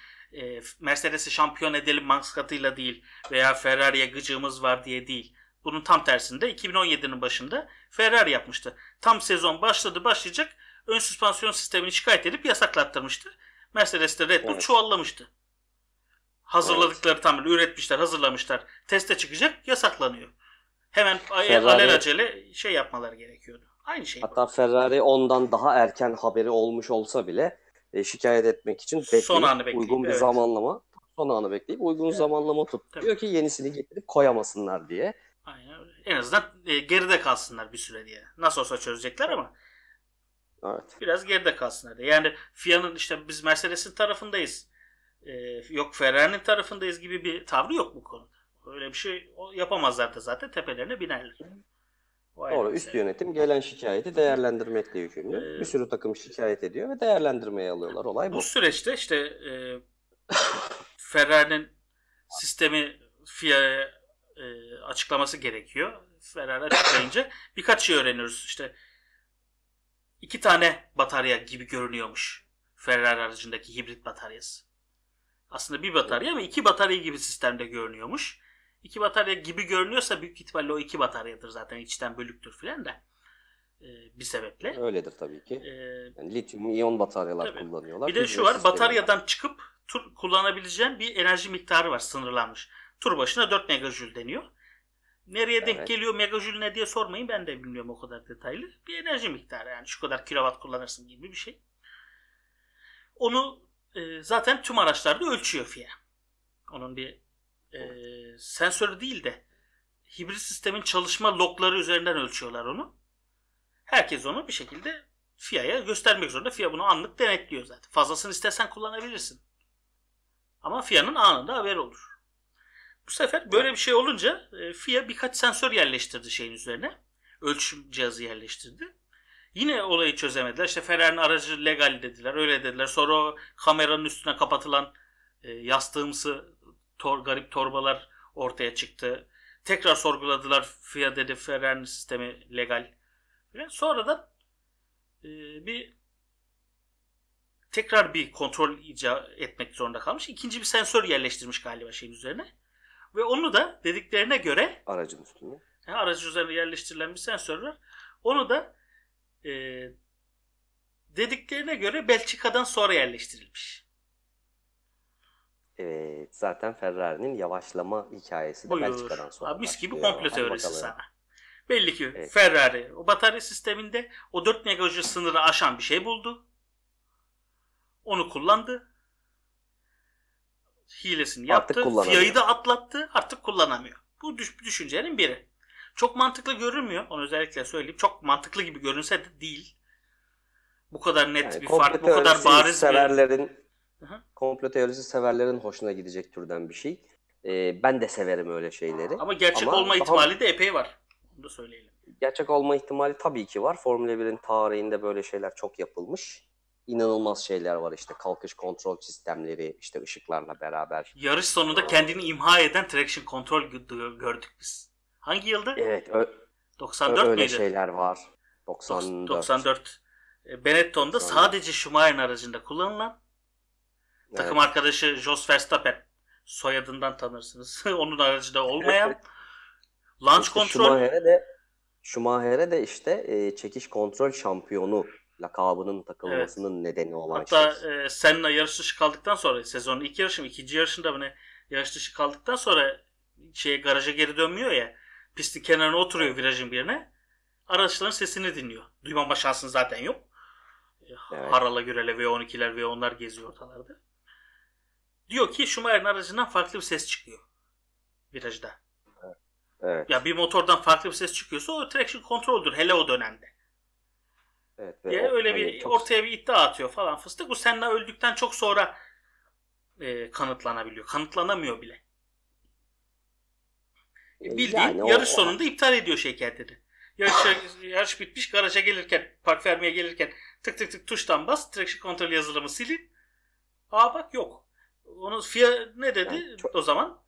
e, Mercedes'i şampiyon edelim maksatıyla değil veya Ferrari'ye gıcığımız var diye değil. Bunun tam tersinde 2017'nin başında Ferrari yapmıştı. Tam sezon başladı başlayacak ön süspansiyon sistemini şikayet edip yasaklattırmıştı. Mercedes de Red Bull evet. çuvallamıştı. Hazırladıkları evet. tam üretmişler, hazırlamışlar. Teste çıkacak, yasaklanıyor. Hemen e, Ferrari... alelacele şey yapmaları gerekiyordu. Aynı şey. Hatta bu. Ferrari ondan daha erken haberi olmuş olsa bile e, şikayet etmek için bekleyip, son anı bekleyip uygun bir evet. zamanlama son anı bekleyip uygun evet. zamanlama tut. Tabii. Diyor ki yenisini getirip koyamasınlar diye. Aynen En azından e, geride kalsınlar bir süre diye. Nasıl olsa çözecekler ama Evet. Biraz geride kalsın hadi. Yani FIA'nın işte biz Mercedes'in tarafındayız. Ee, yok Ferrari'nin tarafındayız gibi bir tavrı yok bu konuda. Öyle bir şey yapamazlar da zaten tepelerine binerler. Doğru. Üst yönetim gelen şikayeti değerlendirmekle yükümlü. Ee, bir sürü takım şikayet ediyor ve değerlendirmeye alıyorlar. Olay bu. Bu süreçte işte e, Ferrari'nin sistemi FIA'ya e, açıklaması gerekiyor. Ferrari açıklayınca birkaç şey öğreniyoruz. İşte İki tane batarya gibi görünüyormuş Ferrari aracındaki hibrit bataryası. Aslında bir batarya ama iki batarya gibi sistemde görünüyormuş. İki batarya gibi görünüyorsa büyük ihtimalle o iki bataryadır zaten içten bölüktür filan da ee, bir sebeple. Öyledir tabii ki. Ee, yani lityum iyon bataryalar tabii. kullanıyorlar. Bir de şu var sistemi. bataryadan çıkıp tur kullanabileceğin bir enerji miktarı var sınırlanmış. Tur başına 4 megajül deniyor. Nereye evet. denk geliyor megajül ne diye sormayın ben de bilmiyorum o kadar detaylı. Bir enerji miktarı yani şu kadar kilowatt kullanırsın gibi bir şey. Onu e, zaten tüm araçlarda ölçüyor FIA. Onun bir e, sensörü değil de hibrit sistemin çalışma logları üzerinden ölçüyorlar onu. Herkes onu bir şekilde FIA'ya göstermek zorunda. FIA bunu anlık denetliyor zaten. Fazlasını istersen kullanabilirsin. Ama FIA'nın anında haber olur. Bu sefer böyle bir şey olunca e, FIA birkaç sensör yerleştirdi şeyin üzerine. Ölçüm cihazı yerleştirdi. Yine olayı çözemediler. İşte Ferrari'nin aracı legal dediler. Öyle dediler. Sonra o kameranın üstüne kapatılan e, yastığımsı tor, garip torbalar ortaya çıktı. Tekrar sorguladılar. FIA dedi Ferrari'nin sistemi legal. Sonradan e, bir tekrar bir kontrol icat etmek zorunda kalmış. İkinci bir sensör yerleştirmiş galiba şeyin üzerine. Ve onu da dediklerine göre aracın üstüne. Yani aracın üzerine yerleştirilen bir sensör var. Onu da e, dediklerine göre Belçika'dan sonra yerleştirilmiş. Evet. Zaten Ferrari'nin yavaşlama hikayesi de Buyur. Belçika'dan sonra. Abi, mis gibi komplo teorisi sana. Belli ki evet. Ferrari o batarya sisteminde o 4 MHz sınırı aşan bir şey buldu. Onu kullandı hilesini yaptı. fiyayı da atlattı. Artık kullanamıyor. Bu düş düşüncenin biri. Çok mantıklı görünmüyor. Onu özellikle söyleyeyim. Çok mantıklı gibi görünse de değil. Bu kadar net yani bir fark, bu kadar bariz severlerin, bir... Hı-hı. Komplo teorisi severlerin hoşuna gidecek türden bir şey. Ee, ben de severim öyle şeyleri. Ama gerçek Ama olma daha... ihtimali de epey var. Onu da söyleyelim. Gerçek olma ihtimali tabii ki var. Formula 1'in tarihinde böyle şeyler çok yapılmış inanılmaz şeyler var işte kalkış kontrol sistemleri işte ışıklarla beraber. Yarış sonunda Aa. kendini imha eden traction kontrol gördük biz. Hangi yılda? Evet. Ö- 94 öyle miydi? şeyler var. 94. 94. E, Benetton'da 94. sadece Schumacher'ın aracında kullanılan evet. takım arkadaşı Jos Verstappen soyadından tanırsınız. Onun aracında olmayan launch işte kontrol. Schumacher'e de Schumacher'e de işte e, çekiş kontrol şampiyonu lakabının takılmasının evet. nedeni olan Hatta şans. Şey. e, Senna yarış dışı kaldıktan sonra sezonun ilk yarışı mı ikinci yarışında mı ne yarış dışı kaldıktan sonra şey garaja geri dönmüyor ya pistin kenarına oturuyor virajın birine araçların sesini dinliyor. Duymama şansın zaten yok. E, evet. Harala Gürel'e V12'ler ve onlar geziyor ortalarda. Diyor ki Schumacher'in aracından farklı bir ses çıkıyor. Virajda. Evet. Ya bir motordan farklı bir ses çıkıyorsa o traction kontroldür hele o dönemde. Evet, diye öyle hani bir çok... ortaya bir iddia atıyor falan fıstık. Bu Senna öldükten çok sonra e, kanıtlanabiliyor. Kanıtlanamıyor bile. E, bildiğin yani yarış o, sonunda iptal ediyor şekerleri. Yarış, yarış bitmiş garaja gelirken, park vermeye gelirken tık tık tık tuştan bas, direksiyon kontrol yazılımı silin. Aa bak yok. Onu FIA ne dedi yani çok... o zaman?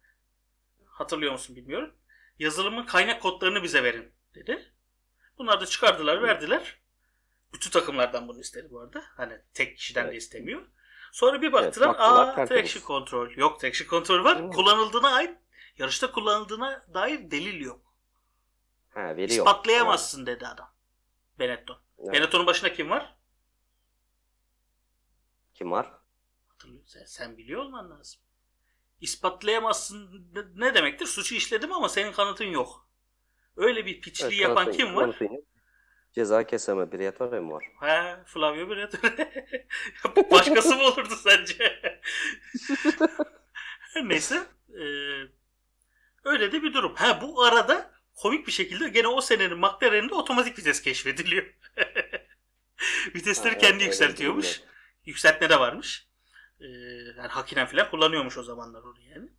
Hatırlıyor musun bilmiyorum. Yazılımın kaynak kodlarını bize verin dedi. Bunlar da çıkardılar, verdiler. Bütün takımlardan bunu istedi bu arada. Hani tek kişiden evet. de istemiyor. Sonra bir baktılar evet, aa traction control. Yok traction kontrol var. Hı. Kullanıldığına ait yarışta kullanıldığına dair delil yok. Ha, veri İspatlayamazsın yok. dedi adam. Benetton. Evet. Benetton'un başına kim var? Kim var? Sen, sen biliyor olman lazım. İspatlayamazsın ne demektir? Suçu işledim ama senin kanıtın yok. Öyle bir piçliği evet, yapan kim var? Ceza keseme Briatore mi var? He Flavio Briatore. Başkası mı olurdu sence? neyse. E, öyle de bir durum. Ha bu arada komik bir şekilde gene o senenin McLaren'de otomatik vites keşfediliyor. Vitesleri ha, kendi yükseltiyormuş. Yükseltme de varmış. Ee, yani hakinen falan kullanıyormuş o zamanlar onu yani.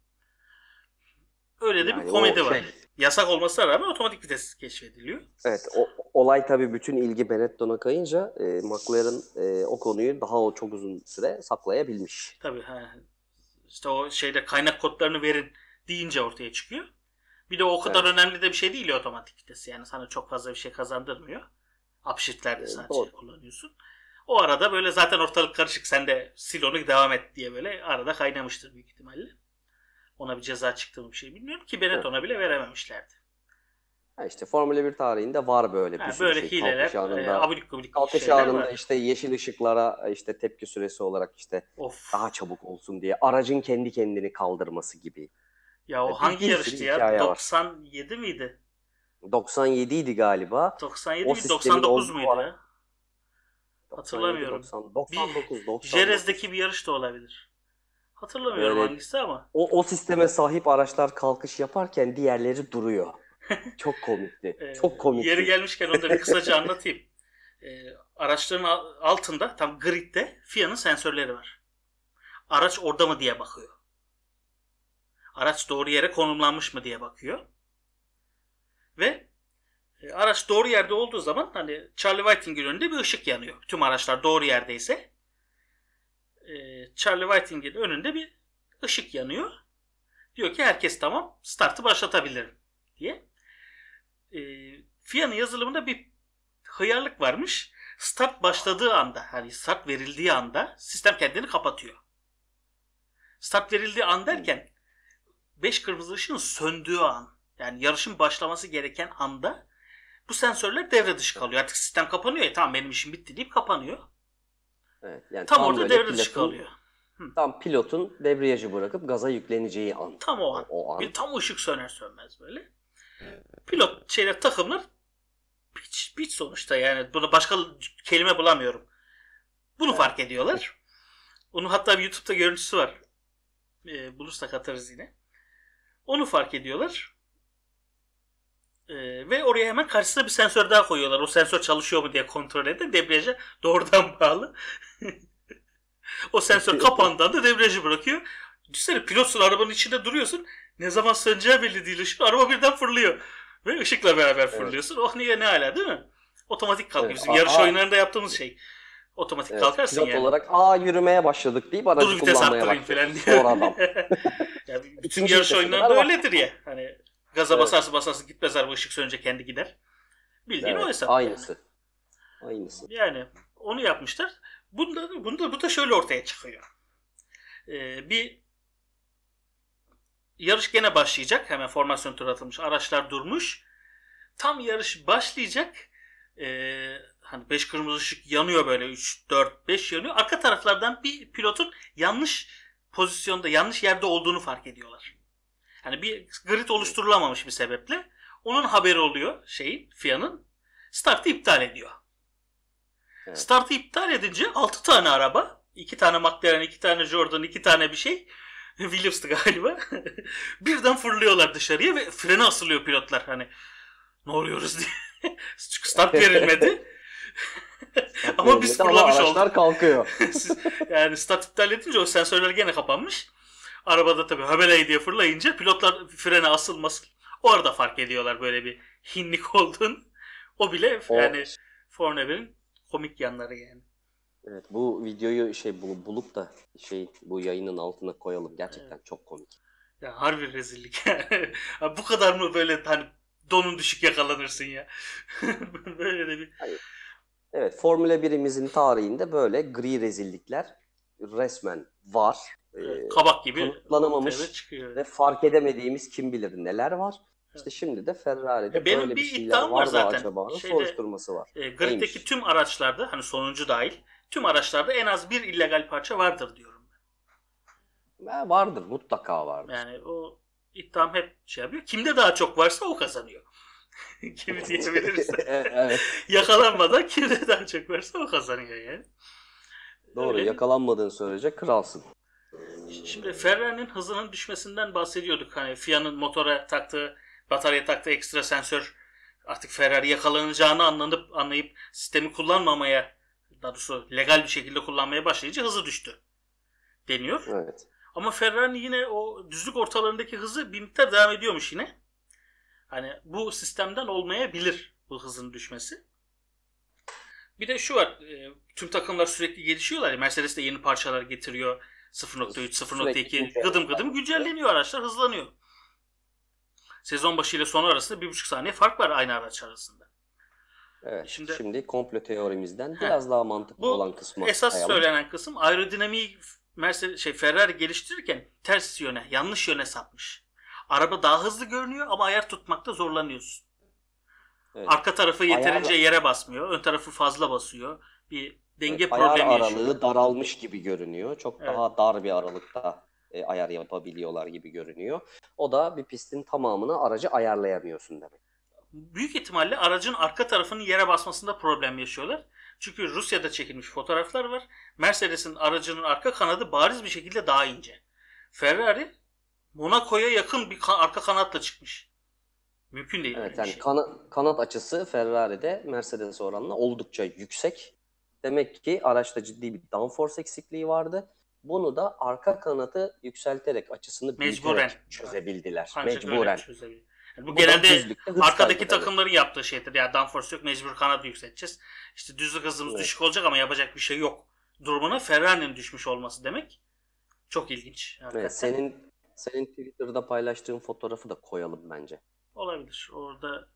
Öyle de yani bir komedi şey, var yasak olmasına rağmen otomatik vites keşfediliyor. Evet o, olay tabii bütün ilgi Benetton'a kayınca e, McLaren e, o konuyu daha o çok uzun süre saklayabilmiş. Tabii ha. İşte o şeyde kaynak kodlarını verin deyince ortaya çıkıyor. Bir de o kadar evet. önemli de bir şey değil ya otomatik vites. Yani sana çok fazla bir şey kazandırmıyor. Upshiftlerde e, sadece doğru. kullanıyorsun. O arada böyle zaten ortalık karışık. Sen de silonu devam et diye böyle arada kaynamıştır büyük ihtimalle ona bir ceza çıktığını bir şey bilmiyorum ki Benetton'a bile verememişlerdi. Ha işte Formula 1 tarihinde var böyle bir ha, böyle şey. hileler, kalkış e, anında, e, abidik gubidik kalkış anında var. işte yeşil ışıklara e, işte tepki süresi olarak işte of. daha çabuk olsun diye aracın kendi kendini kaldırması gibi. Ya o yani e, hangi yarıştı ya? 97 var. miydi? 97 idi galiba. 97 o mi 99 muydu? Olarak... Hatırlamıyorum. 90, 99, 99. Jerez'deki bir yarış da olabilir. Hatırlamıyorum Böyle, hangisi ama. O, o sisteme sahip araçlar kalkış yaparken diğerleri duruyor. Çok komikti. ee, Çok komikti. Yeri gelmişken onu da bir kısaca anlatayım. Ee, araçların altında tam gridde FIA'nın sensörleri var. Araç orada mı diye bakıyor. Araç doğru yere konumlanmış mı diye bakıyor. Ve e, araç doğru yerde olduğu zaman hani Charlie Whiting'in önünde bir ışık yanıyor. Tüm araçlar doğru yerdeyse e, Charlie Whiting'in önünde bir ışık yanıyor. Diyor ki herkes tamam startı başlatabilirim diye. E, Fiyan'ın yazılımında bir hıyarlık varmış. Start başladığı anda hani start verildiği anda sistem kendini kapatıyor. Start verildiği an derken 5 kırmızı ışığın söndüğü an yani yarışın başlaması gereken anda bu sensörler devre dışı kalıyor. Artık sistem kapanıyor. E, tamam benim işim bitti deyip kapanıyor. Evet, yani tam, tam orada devre pilotun, dışı kalıyor. Hı. Tam pilotun debriyajı bırakıp gaza yükleneceği an. Tam o an. O, an. Bir, tam ışık söner sönmez böyle. Pilot şeyler takımlar piç, piç sonuçta yani bunu başka kelime bulamıyorum. Bunu evet. fark ediyorlar. Onu hatta bir YouTube'da görüntüsü var. Ee, bulursak atarız yine. Onu fark ediyorlar. Ee, ve oraya hemen karşısına bir sensör daha koyuyorlar. O sensör çalışıyor mu diye kontrol edin. Debriyaja doğrudan bağlı. o sensör kapandığında da debriyajı bırakıyor. Düşünsene pilotsun arabanın içinde duruyorsun. Ne zaman söneceği belli değil ışık. Araba birden fırlıyor. Ve ışıkla beraber fırlıyorsun. Evet. Oh niye ne hala değil mi? Otomatik kalkıyor. Bizim evet, yarış aa, oyunlarında yaptığımız şey. Otomatik evet, kalkarsın pilot yani. olarak aa yürümeye başladık deyip aracı Dur, kullanmaya başlıyor. Dur vites attırayım falan diye. Sonra adam. yani bütün yarış oyunlarında öyledir ya. Hani Gaza evet. basarsın basarsın gitmez araba ışık sönünce kendi gider. Bildiğin evet, o hesap. Aynısı. Yani. Aynısı. Yani onu yapmışlar. Bunda, bunda bu da şöyle ortaya çıkıyor. Ee, bir yarış gene başlayacak. Hemen formasyon tur atılmış. Araçlar durmuş. Tam yarış başlayacak. Ee, hani 5 kırmızı ışık yanıyor böyle 3 4 5 yanıyor. Arka taraflardan bir pilotun yanlış pozisyonda, yanlış yerde olduğunu fark ediyorlar. Yani bir grid oluşturulamamış bir sebeple. Onun haberi oluyor şeyin, FIA'nın. Start'ı iptal ediyor. Evet. Start'ı iptal edince 6 tane araba, 2 tane McLaren, 2 tane Jordan, 2 tane bir şey. Williams'tı galiba. Birden fırlıyorlar dışarıya ve frene asılıyor pilotlar hani. Ne oluyoruz diye. Çünkü start verilmedi. ama biz fırlamış olduk. kalkıyor. yani start iptal edince o sensörler gene kapanmış. Arabada tabii höbeley diye fırlayınca pilotlar frene asılmasın. Orada fark ediyorlar böyle bir hinlik oldun. O bile o... yani Formula 1'in komik yanları yani. Evet bu videoyu şey bulup da şey bu yayının altına koyalım. Gerçekten evet. çok komik. Ya harbi rezillik. bu kadar mı böyle hani donun düşük yakalanırsın ya. böyle de bir. Hayır. Evet Formula 1'imizin tarihinde böyle gri rezillikler resmen var. Ee, evet, kabak gibi kanıtlanamamış çıkıyor. ve fark edemediğimiz kim bilir neler var. İşte şimdi de Ferrari'de ya benim böyle bir şeyler var, var zaten. acaba Şeyde, soruşturması var. E, griddeki Neymiş? tüm araçlarda hani sonuncu dahil tüm araçlarda en az bir illegal parça vardır diyorum ben. Ya vardır mutlaka vardır. Yani o iddiam hep şey yapıyor. Kimde daha çok varsa o kazanıyor. Kimi diyebilirsin. E, evet. Yakalanmadan kimde daha çok varsa o kazanıyor yani. Doğru Öyle yakalanmadığını söyleyecek kralsın. Şimdi Ferrari'nin hızının düşmesinden bahsediyorduk. Hani Fia'nın motora taktığı, batarya taktığı ekstra sensör artık Ferrari yakalanacağını anlanıp, anlayıp sistemi kullanmamaya daha doğrusu legal bir şekilde kullanmaya başlayınca hızı düştü deniyor. Evet. Ama Ferrari yine o düzlük ortalarındaki hızı bir miktar devam ediyormuş yine. Hani bu sistemden olmayabilir bu hızın düşmesi. Bir de şu var. E, tüm takımlar sürekli gelişiyorlar. Mercedes de yeni parçalar getiriyor. 0.3, 0.2 gıdım gıdım güncelleniyor araçlar hızlanıyor. Sezon başı ile sonu arasında 1.5 saniye fark var aynı araç arasında. Evet, şimdi, şimdi komplo teorimizden he, biraz daha mantıklı bu olan kısmı. Esas ayalım. söylenen kısım aerodinamiği Mercedes, şey, Ferrari geliştirirken ters yöne, yanlış yöne sapmış. Araba daha hızlı görünüyor ama ayar tutmakta zorlanıyorsun. Evet. Arka tarafı yeterince Ayarla... yere basmıyor. Ön tarafı fazla basıyor. Bir denge evet, problemi ayar aralığı yaşıyor. daralmış gibi görünüyor. Çok evet. daha dar bir aralıkta e, ayar yapabiliyorlar gibi görünüyor. O da bir pistin tamamını aracı ayarlayamıyorsun demek. Büyük ihtimalle aracın arka tarafının yere basmasında problem yaşıyorlar. Çünkü Rusya'da çekilmiş fotoğraflar var. Mercedes'in aracının arka kanadı bariz bir şekilde daha ince. Ferrari Monaco'ya yakın bir kan- arka kanatla çıkmış. Mümkün değil. Evet yani şey. kan- kanat açısı Ferrari'de Mercedes oranla oldukça yüksek. Demek ki araçta ciddi bir downforce eksikliği vardı. Bunu da arka kanatı yükselterek açısını mecburen çözebildiler. Ancak mecburen. Çözebildiler. Yani bu, bu genelde arkadaki takımların yaptığı şeydir. Ya yani downforce yok mecbur kanadı yükselteceğiz. İşte düzlük hızımız evet. düşük olacak ama yapacak bir şey yok. Durumuna Ferrari'nin düşmüş olması demek. Çok ilginç. Evet, senin senin Twitter'da paylaştığın fotoğrafı da koyalım bence. Olabilir. Orada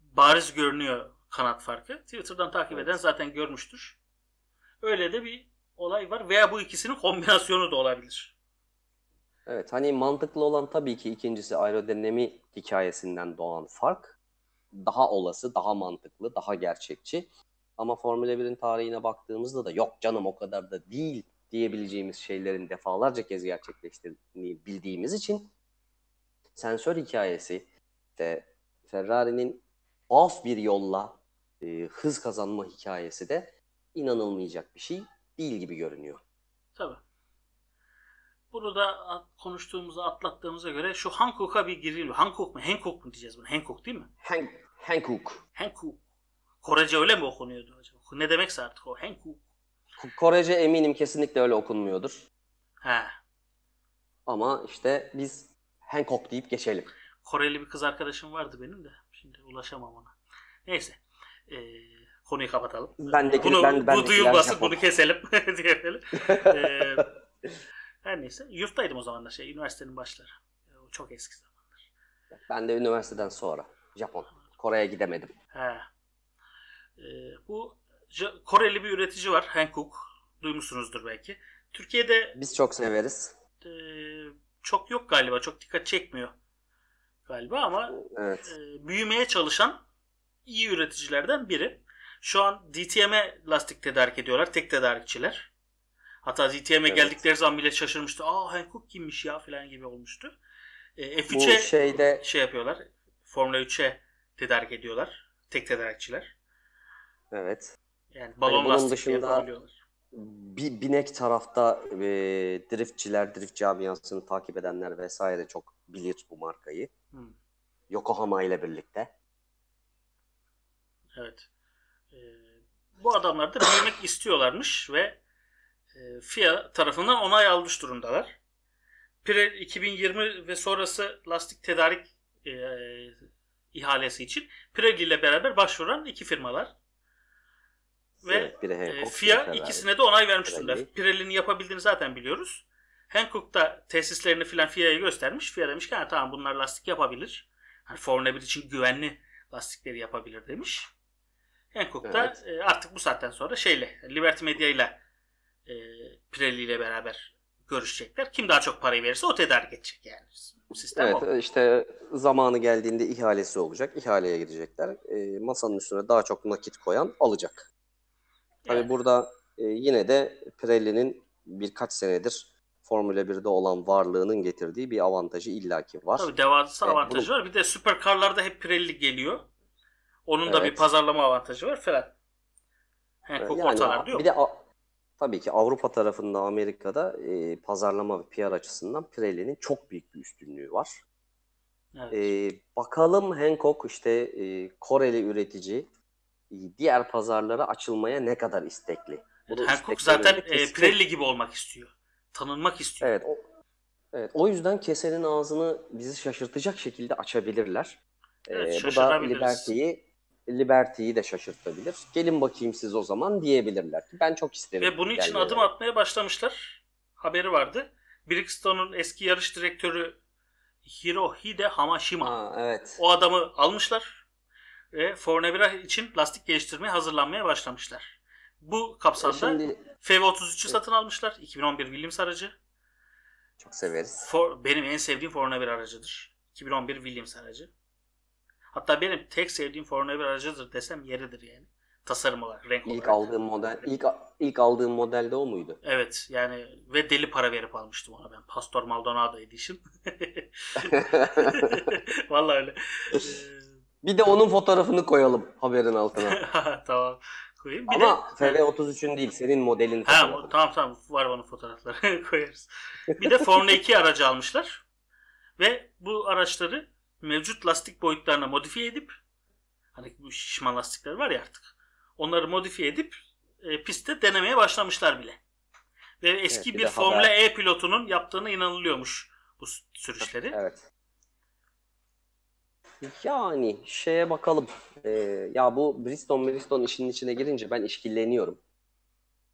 bariz görünüyor kanat farkı. Twitter'dan takip eden evet. zaten görmüştür. Öyle de bir olay var veya bu ikisinin kombinasyonu da olabilir. Evet hani mantıklı olan tabii ki ikincisi aerodinami hikayesinden doğan fark. Daha olası, daha mantıklı, daha gerçekçi. Ama Formula 1'in tarihine baktığımızda da yok canım o kadar da değil diyebileceğimiz şeylerin defalarca kez gerçekleştiğini bildiğimiz için sensör hikayesi de Ferrari'nin tuhaf bir yolla e, hız kazanma hikayesi de inanılmayacak bir şey değil gibi görünüyor. Tabii. Bunu da konuştuğumuzda atlattığımıza göre şu Hancock'a bir giriliyor. Hancock mu? Hancock mu diyeceğiz bunu? Hancock değil mi? Hank, Hancock. Hancock. Korece öyle mi okunuyordu acaba? Ne demekse artık o Hancock. Korece eminim kesinlikle öyle okunmuyordur. He. Ama işte biz Hancock deyip geçelim. Koreli bir kız arkadaşım vardı benim de. Şimdi ulaşamam ona. Neyse e, konuyu kapatalım. Ben de bunu, ben, ben bu duyulmasın bunu keselim diyelim. e, her neyse yurttaydım o zamanlar şey üniversitenin başları. Ee, o Çok eski zamanlar. Ben de üniversiteden sonra Japon. Kore'ye gidemedim. He. E, bu Koreli bir üretici var Hankook. Duymuşsunuzdur belki. Türkiye'de biz çok severiz. E, çok yok galiba. Çok dikkat çekmiyor galiba ama evet. e, büyümeye çalışan iyi üreticilerden biri. Şu an DTM'e lastik tedarik ediyorlar. Tek tedarikçiler. Hatta DTM'e evet. geldikleri zaman bile şaşırmıştı. Aa Hankook kimmiş ya falan gibi olmuştu. E, F3'e Bu şeyde... şey yapıyorlar. Formula 3'e tedarik ediyorlar. Tek tedarikçiler. Evet. Yani hani balon yani bunun dışında bir binek tarafta e, driftçiler, drift camiasını takip edenler vesaire çok bilir bu markayı. Hmm. Yokohama ile birlikte. Evet. E, bu adamlar da büyümek istiyorlarmış ve e, FIA tarafından onay almış durumdalar. Pre 2020 ve sonrası lastik tedarik e, ihalesi için Pirelli ile beraber başvuran iki firmalar. Ve evet, e, FIA ikisine de onay vermiş durumda. Pirelli'nin yapabildiğini zaten biliyoruz. da tesislerini filan FIA'ya göstermiş. FIA demiş ki tamam bunlar lastik yapabilir. Hani Formula 1 için güvenli lastikleri yapabilir demiş. Hancock'ta evet. E, artık bu saatten sonra şeyle Liberty Media ile e, Pirelli ile beraber görüşecekler. Kim daha çok parayı verirse o tedarik edecek yani. Sistem evet, o. işte zamanı geldiğinde ihalesi olacak. İhaleye gidecekler. E, masanın üstüne daha çok nakit koyan alacak. Yani. Hani burada e, yine de Pirelli'nin birkaç senedir Formula 1'de olan varlığının getirdiği bir avantajı illaki var. Tabii devasa evet, avantajı bunu... var. Bir de süperkarlarda hep Pirelli geliyor. Onun evet. da bir pazarlama avantajı var falan. Ee, yani, yani yok. Bir de tabii ki Avrupa tarafında Amerika'da e, pazarlama ve PR açısından Pirelli'nin çok büyük bir üstünlüğü var. Evet. E, bakalım Hankook işte e, Koreli üretici e, diğer pazarlara açılmaya ne kadar istekli. Evet, Hankook zaten e, Pirelli gibi olmak istiyor. Tanınmak istiyor. Evet o, evet, o yüzden kesenin ağzını bizi şaşırtacak şekilde açabilirler. Evet, ee, bu da Liberty'yi Liberty'yi de şaşırtabilir. Gelin bakayım siz o zaman diyebilirler. ki Ben çok isterim. Ve bunun için adım atmaya başlamışlar. Haberi vardı. Brixton'un eski yarış direktörü Hirohide Hamashima. Ha, evet. O adamı almışlar ve Fornebra için lastik geliştirmeye hazırlanmaya başlamışlar. Bu kapsamda e, Şimdi... FV33'ü evet. satın almışlar. 2011 Williams aracı. Çok severiz. For, benim en sevdiğim Formula 1 aracıdır. 2011 Williams aracı. Hatta benim tek sevdiğim Formula 1 aracıdır desem yeridir yani. Tasarım olarak, renk olarak. İlk aldığım model, ilk ilk aldığım modelde o muydu? Evet yani ve deli para verip almıştım ona ben. Pastor Maldonado Edition. Valla öyle. Bir de onun fotoğrafını koyalım haberin altına. tamam. Koyayım. Bir Ama de, FV33'ün değil senin modelin ha, Tamam tamam var onun fotoğrafları koyarız. Bir de Formula 2 aracı almışlar. Ve bu araçları mevcut lastik boyutlarına modifiye edip hani bu şişman lastikler var ya artık onları modifiye edip e, pistte denemeye başlamışlar bile. Ve eski evet, bir, bir Formula E pilotunun yaptığına inanılıyormuş bu sürüşleri. Evet. Yani şeye bakalım. Ee, ya bu Bristol Bristol işinin içine girince ben işkilleniyorum.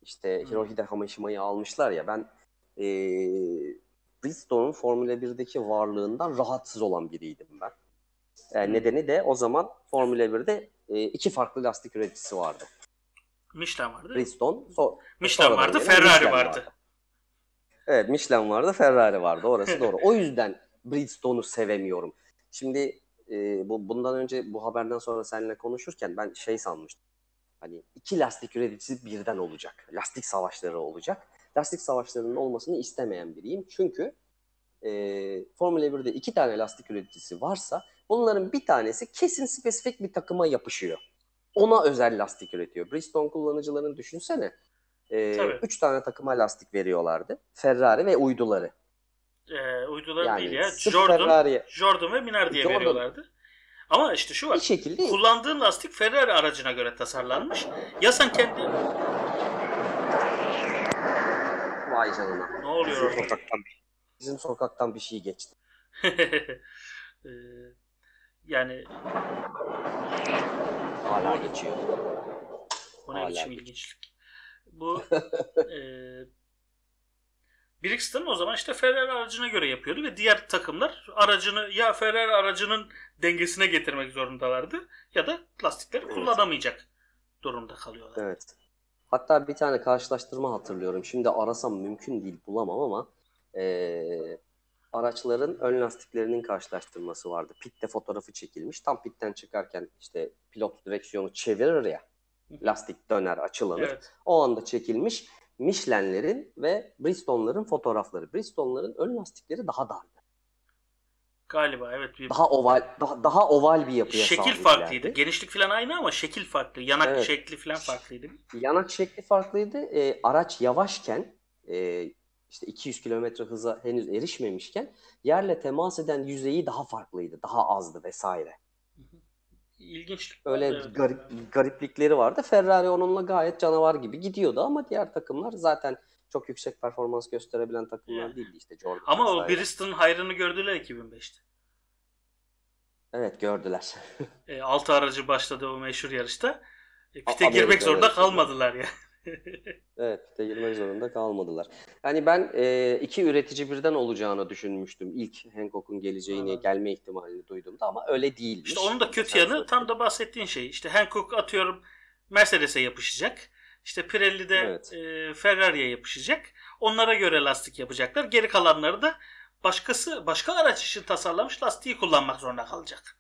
İşte Hirohide Hamashima'yı almışlar ya ben ee, Bridgestone'un Formula 1'deki varlığından rahatsız olan biriydim ben. E, hmm. nedeni de o zaman Formula 1'de e, iki farklı lastik üreticisi vardı. Michelin vardı. Bridgestone. So- Michelin vardı, Ferrari vardı. vardı. Evet Michelin vardı, Ferrari vardı. Orası doğru. O yüzden Bridgestone'u sevemiyorum. Şimdi e, bu bundan önce bu haberden sonra seninle konuşurken ben şey sanmıştım. Hani iki lastik üreticisi birden olacak. Lastik savaşları olacak lastik savaşlarının olmasını istemeyen biriyim. Çünkü e, Formula 1'de iki tane lastik üreticisi varsa bunların bir tanesi kesin spesifik bir takıma yapışıyor. Ona özel lastik üretiyor. Bridgestone kullanıcılarını düşünsene. E, üç tane takıma lastik veriyorlardı. Ferrari ve uyduları. E, uyduları yani değil ya. Jordan, Ferrari, Jordan ve Minardi diye Jordan, veriyorlardı. Ama işte şu var. Bir şekilde kullandığın lastik Ferrari aracına göre tasarlanmış. Ya sen kendi Vay canına. Ne oluyor Bizim sokaktan, bizim sokaktan bir şey geçti. Ee, yani Hala geçiyor. o ne biçim ilginçlik. Bu e, Brixton o zaman işte Ferrari aracına göre yapıyordu ve diğer takımlar aracını ya Ferrari aracının dengesine getirmek zorundalardı ya da lastikleri Evet. kullanamayacak durumda kalıyorlar. Evet. Hatta bir tane karşılaştırma hatırlıyorum. Şimdi arasam mümkün değil bulamam ama e, araçların ön lastiklerinin karşılaştırması vardı. Pitte fotoğrafı çekilmiş. Tam pitten çıkarken işte pilot direksiyonu çevirir ya. Lastik döner, açılanır. Evet. O anda çekilmiş Michelin'lerin ve Bristol'ların fotoğrafları. Bristol'ların ön lastikleri daha dar. Galiba evet. Bir... Daha oval daha, daha oval bir yapıya Şekil farklıydı. Genişlik falan aynı ama şekil farklı. Yanak evet. şekli falan farklıydı. Yanak şekli farklıydı. E, araç yavaşken e, işte 200 kilometre hıza henüz erişmemişken yerle temas eden yüzeyi daha farklıydı. Daha azdı vesaire. İlginç. Öyle evet. garip, gariplikleri vardı. Ferrari onunla gayet canavar gibi gidiyordu ama diğer takımlar zaten çok yüksek performans gösterebilen takımlar değildi işte Jordan. Ama o Bristol'ın hayrını gördüler 2005'te. Evet gördüler. e, altı aracı başladı o meşhur yarışta. E, pite A- girmek Amerika, zorunda evet. kalmadılar yani. evet pite girmek zorunda kalmadılar. Yani ben e, iki üretici birden olacağını düşünmüştüm. İlk Hancock'un geleceğini, evet. gelme ihtimalini duyduğumda ama öyle değilmiş. İşte onun da kötü yanı tam da bahsettiğin şey. İşte Hancock atıyorum Mercedes'e yapışacak. İşte Pirelli'de evet. e, Ferrari'ye yapışacak. Onlara göre lastik yapacaklar. Geri kalanları da başkası başka araç için tasarlamış lastiği kullanmak zorunda kalacak.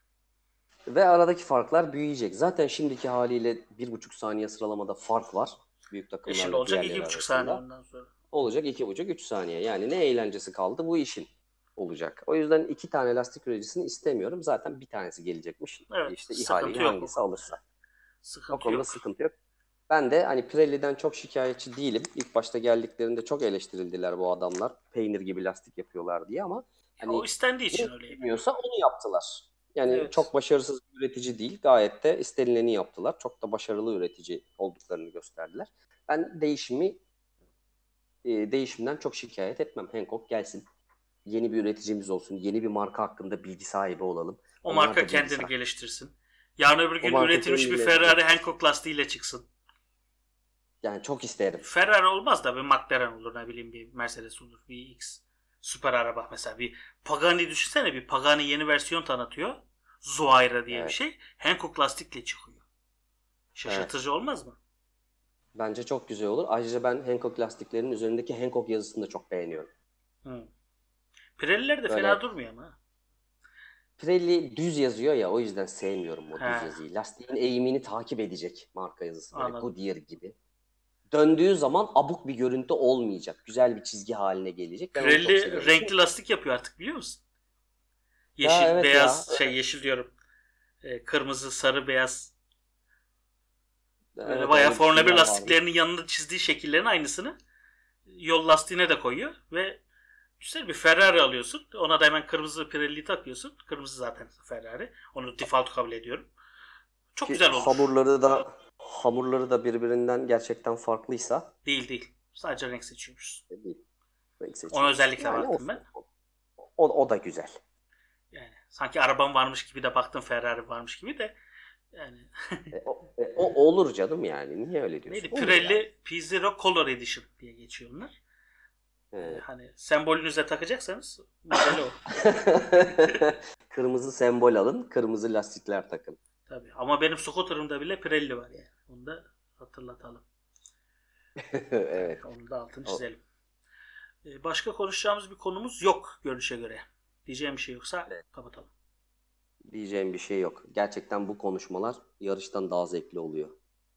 Ve aradaki farklar büyüyecek. Zaten şimdiki haliyle 1,5 saniye sıralamada fark var. Büyük takımlarla. E şimdi olacak 2,5 saniye ondan sonra. Olacak 2,5-3 saniye. Yani ne eğlencesi kaldı bu işin olacak. O yüzden iki tane lastik üreticisini istemiyorum. Zaten bir tanesi gelecekmiş. Evet, işte ihaleyi hangisi alırsa. Sıkıntı o konuda yok. sıkıntı yok. Ben de hani Pirelli'den çok şikayetçi değilim. İlk başta geldiklerinde çok eleştirildiler bu adamlar. Peynir gibi lastik yapıyorlar diye ama hani o istendiği için öyle yapıyorsa onu yaptılar. Yani evet. çok başarısız bir üretici değil. Gayet de istenileni yaptılar. Çok da başarılı üretici olduklarını gösterdiler. Ben değişimi e, değişimden çok şikayet etmem. Hancock gelsin. Yeni bir üreticimiz olsun. Yeni bir marka hakkında bilgi sahibi olalım. O Onlar marka kendini geliştirsin. Yarın öbür gün üretilmiş bir Ferrari Hancock lastiğiyle çıksın. Yani çok isterim. Ferrari olmaz da bir McLaren olur ne bileyim bir Mercedes olur bir X süper araba mesela bir Pagani düşünsene bir Pagani yeni versiyon tanıtıyor. Zuaira diye evet. bir şey. Hankook lastikle çıkıyor. Şaşırtıcı evet. olmaz mı? Bence çok güzel olur. Ayrıca ben Hankook lastiklerinin üzerindeki Hankook yazısını da çok beğeniyorum. Hmm. Pirelliler de Böyle... fena durmuyor ama. Pirelli düz yazıyor ya o yüzden sevmiyorum o He. düz yazıyı. Lastiğin eğimini takip edecek marka yazısı. Böyle Goodyear gibi döndüğü zaman abuk bir görüntü olmayacak. Güzel bir çizgi haline gelecek. Pirelli renkli lastik yapıyor artık biliyor musun? Yeşil, ya, evet beyaz, ya. şey yeşil diyorum. Ee, kırmızı, sarı, beyaz. Böyle bayağı Formula 1 lastiklerinin abi. yanında çizdiği şekillerin aynısını yol lastiğine de koyuyor ve güzel bir Ferrari alıyorsun. Ona da hemen kırmızı Pirelli takıyorsun. Kırmızı zaten Ferrari. Onu default kabul ediyorum. Çok Ki güzel olmuş. Hamurları da hamurları da birbirinden gerçekten farklıysa. Değil değil. Sadece renk seçiyoruz. E, değil. Renk seçiyoruz. Ona özellikle yani baktım o, ben. O, o da güzel. Yani sanki araban varmış gibi de baktım Ferrari varmış gibi de. Yani. e, o, e, o olur canım yani. Niye öyle diyorsun? Neydi? Olur Pirelli yani. P0 Color Edition diye geçiyor onlar. He. Hani sembolünüze takacaksanız güzel o. kırmızı sembol alın, kırmızı lastikler takın. Tabii. Ama benim scooter'ımda bile Pirelli var yani. Onu da hatırlatalım. evet. Onu da altını çizelim. Ee, başka konuşacağımız bir konumuz yok görünüşe göre. Diyeceğim bir şey yoksa evet. kapatalım. Diyeceğim bir şey yok. Gerçekten bu konuşmalar yarıştan daha zevkli oluyor.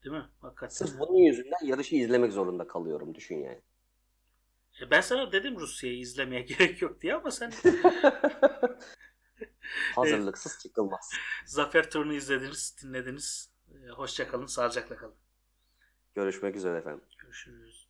Değil mi? Hakikaten. Sırf bunun yüzünden yarışı izlemek zorunda kalıyorum. Düşün yani. E ben sana dedim Rusya'yı izlemeye gerek yok diye ama sen Hazırlıksız çıkılmaz. Zafer turunu izlediniz, dinlediniz. Ee, Hoşçakalın, sağlıcakla kalın. Görüşmek üzere efendim. Görüşürüz.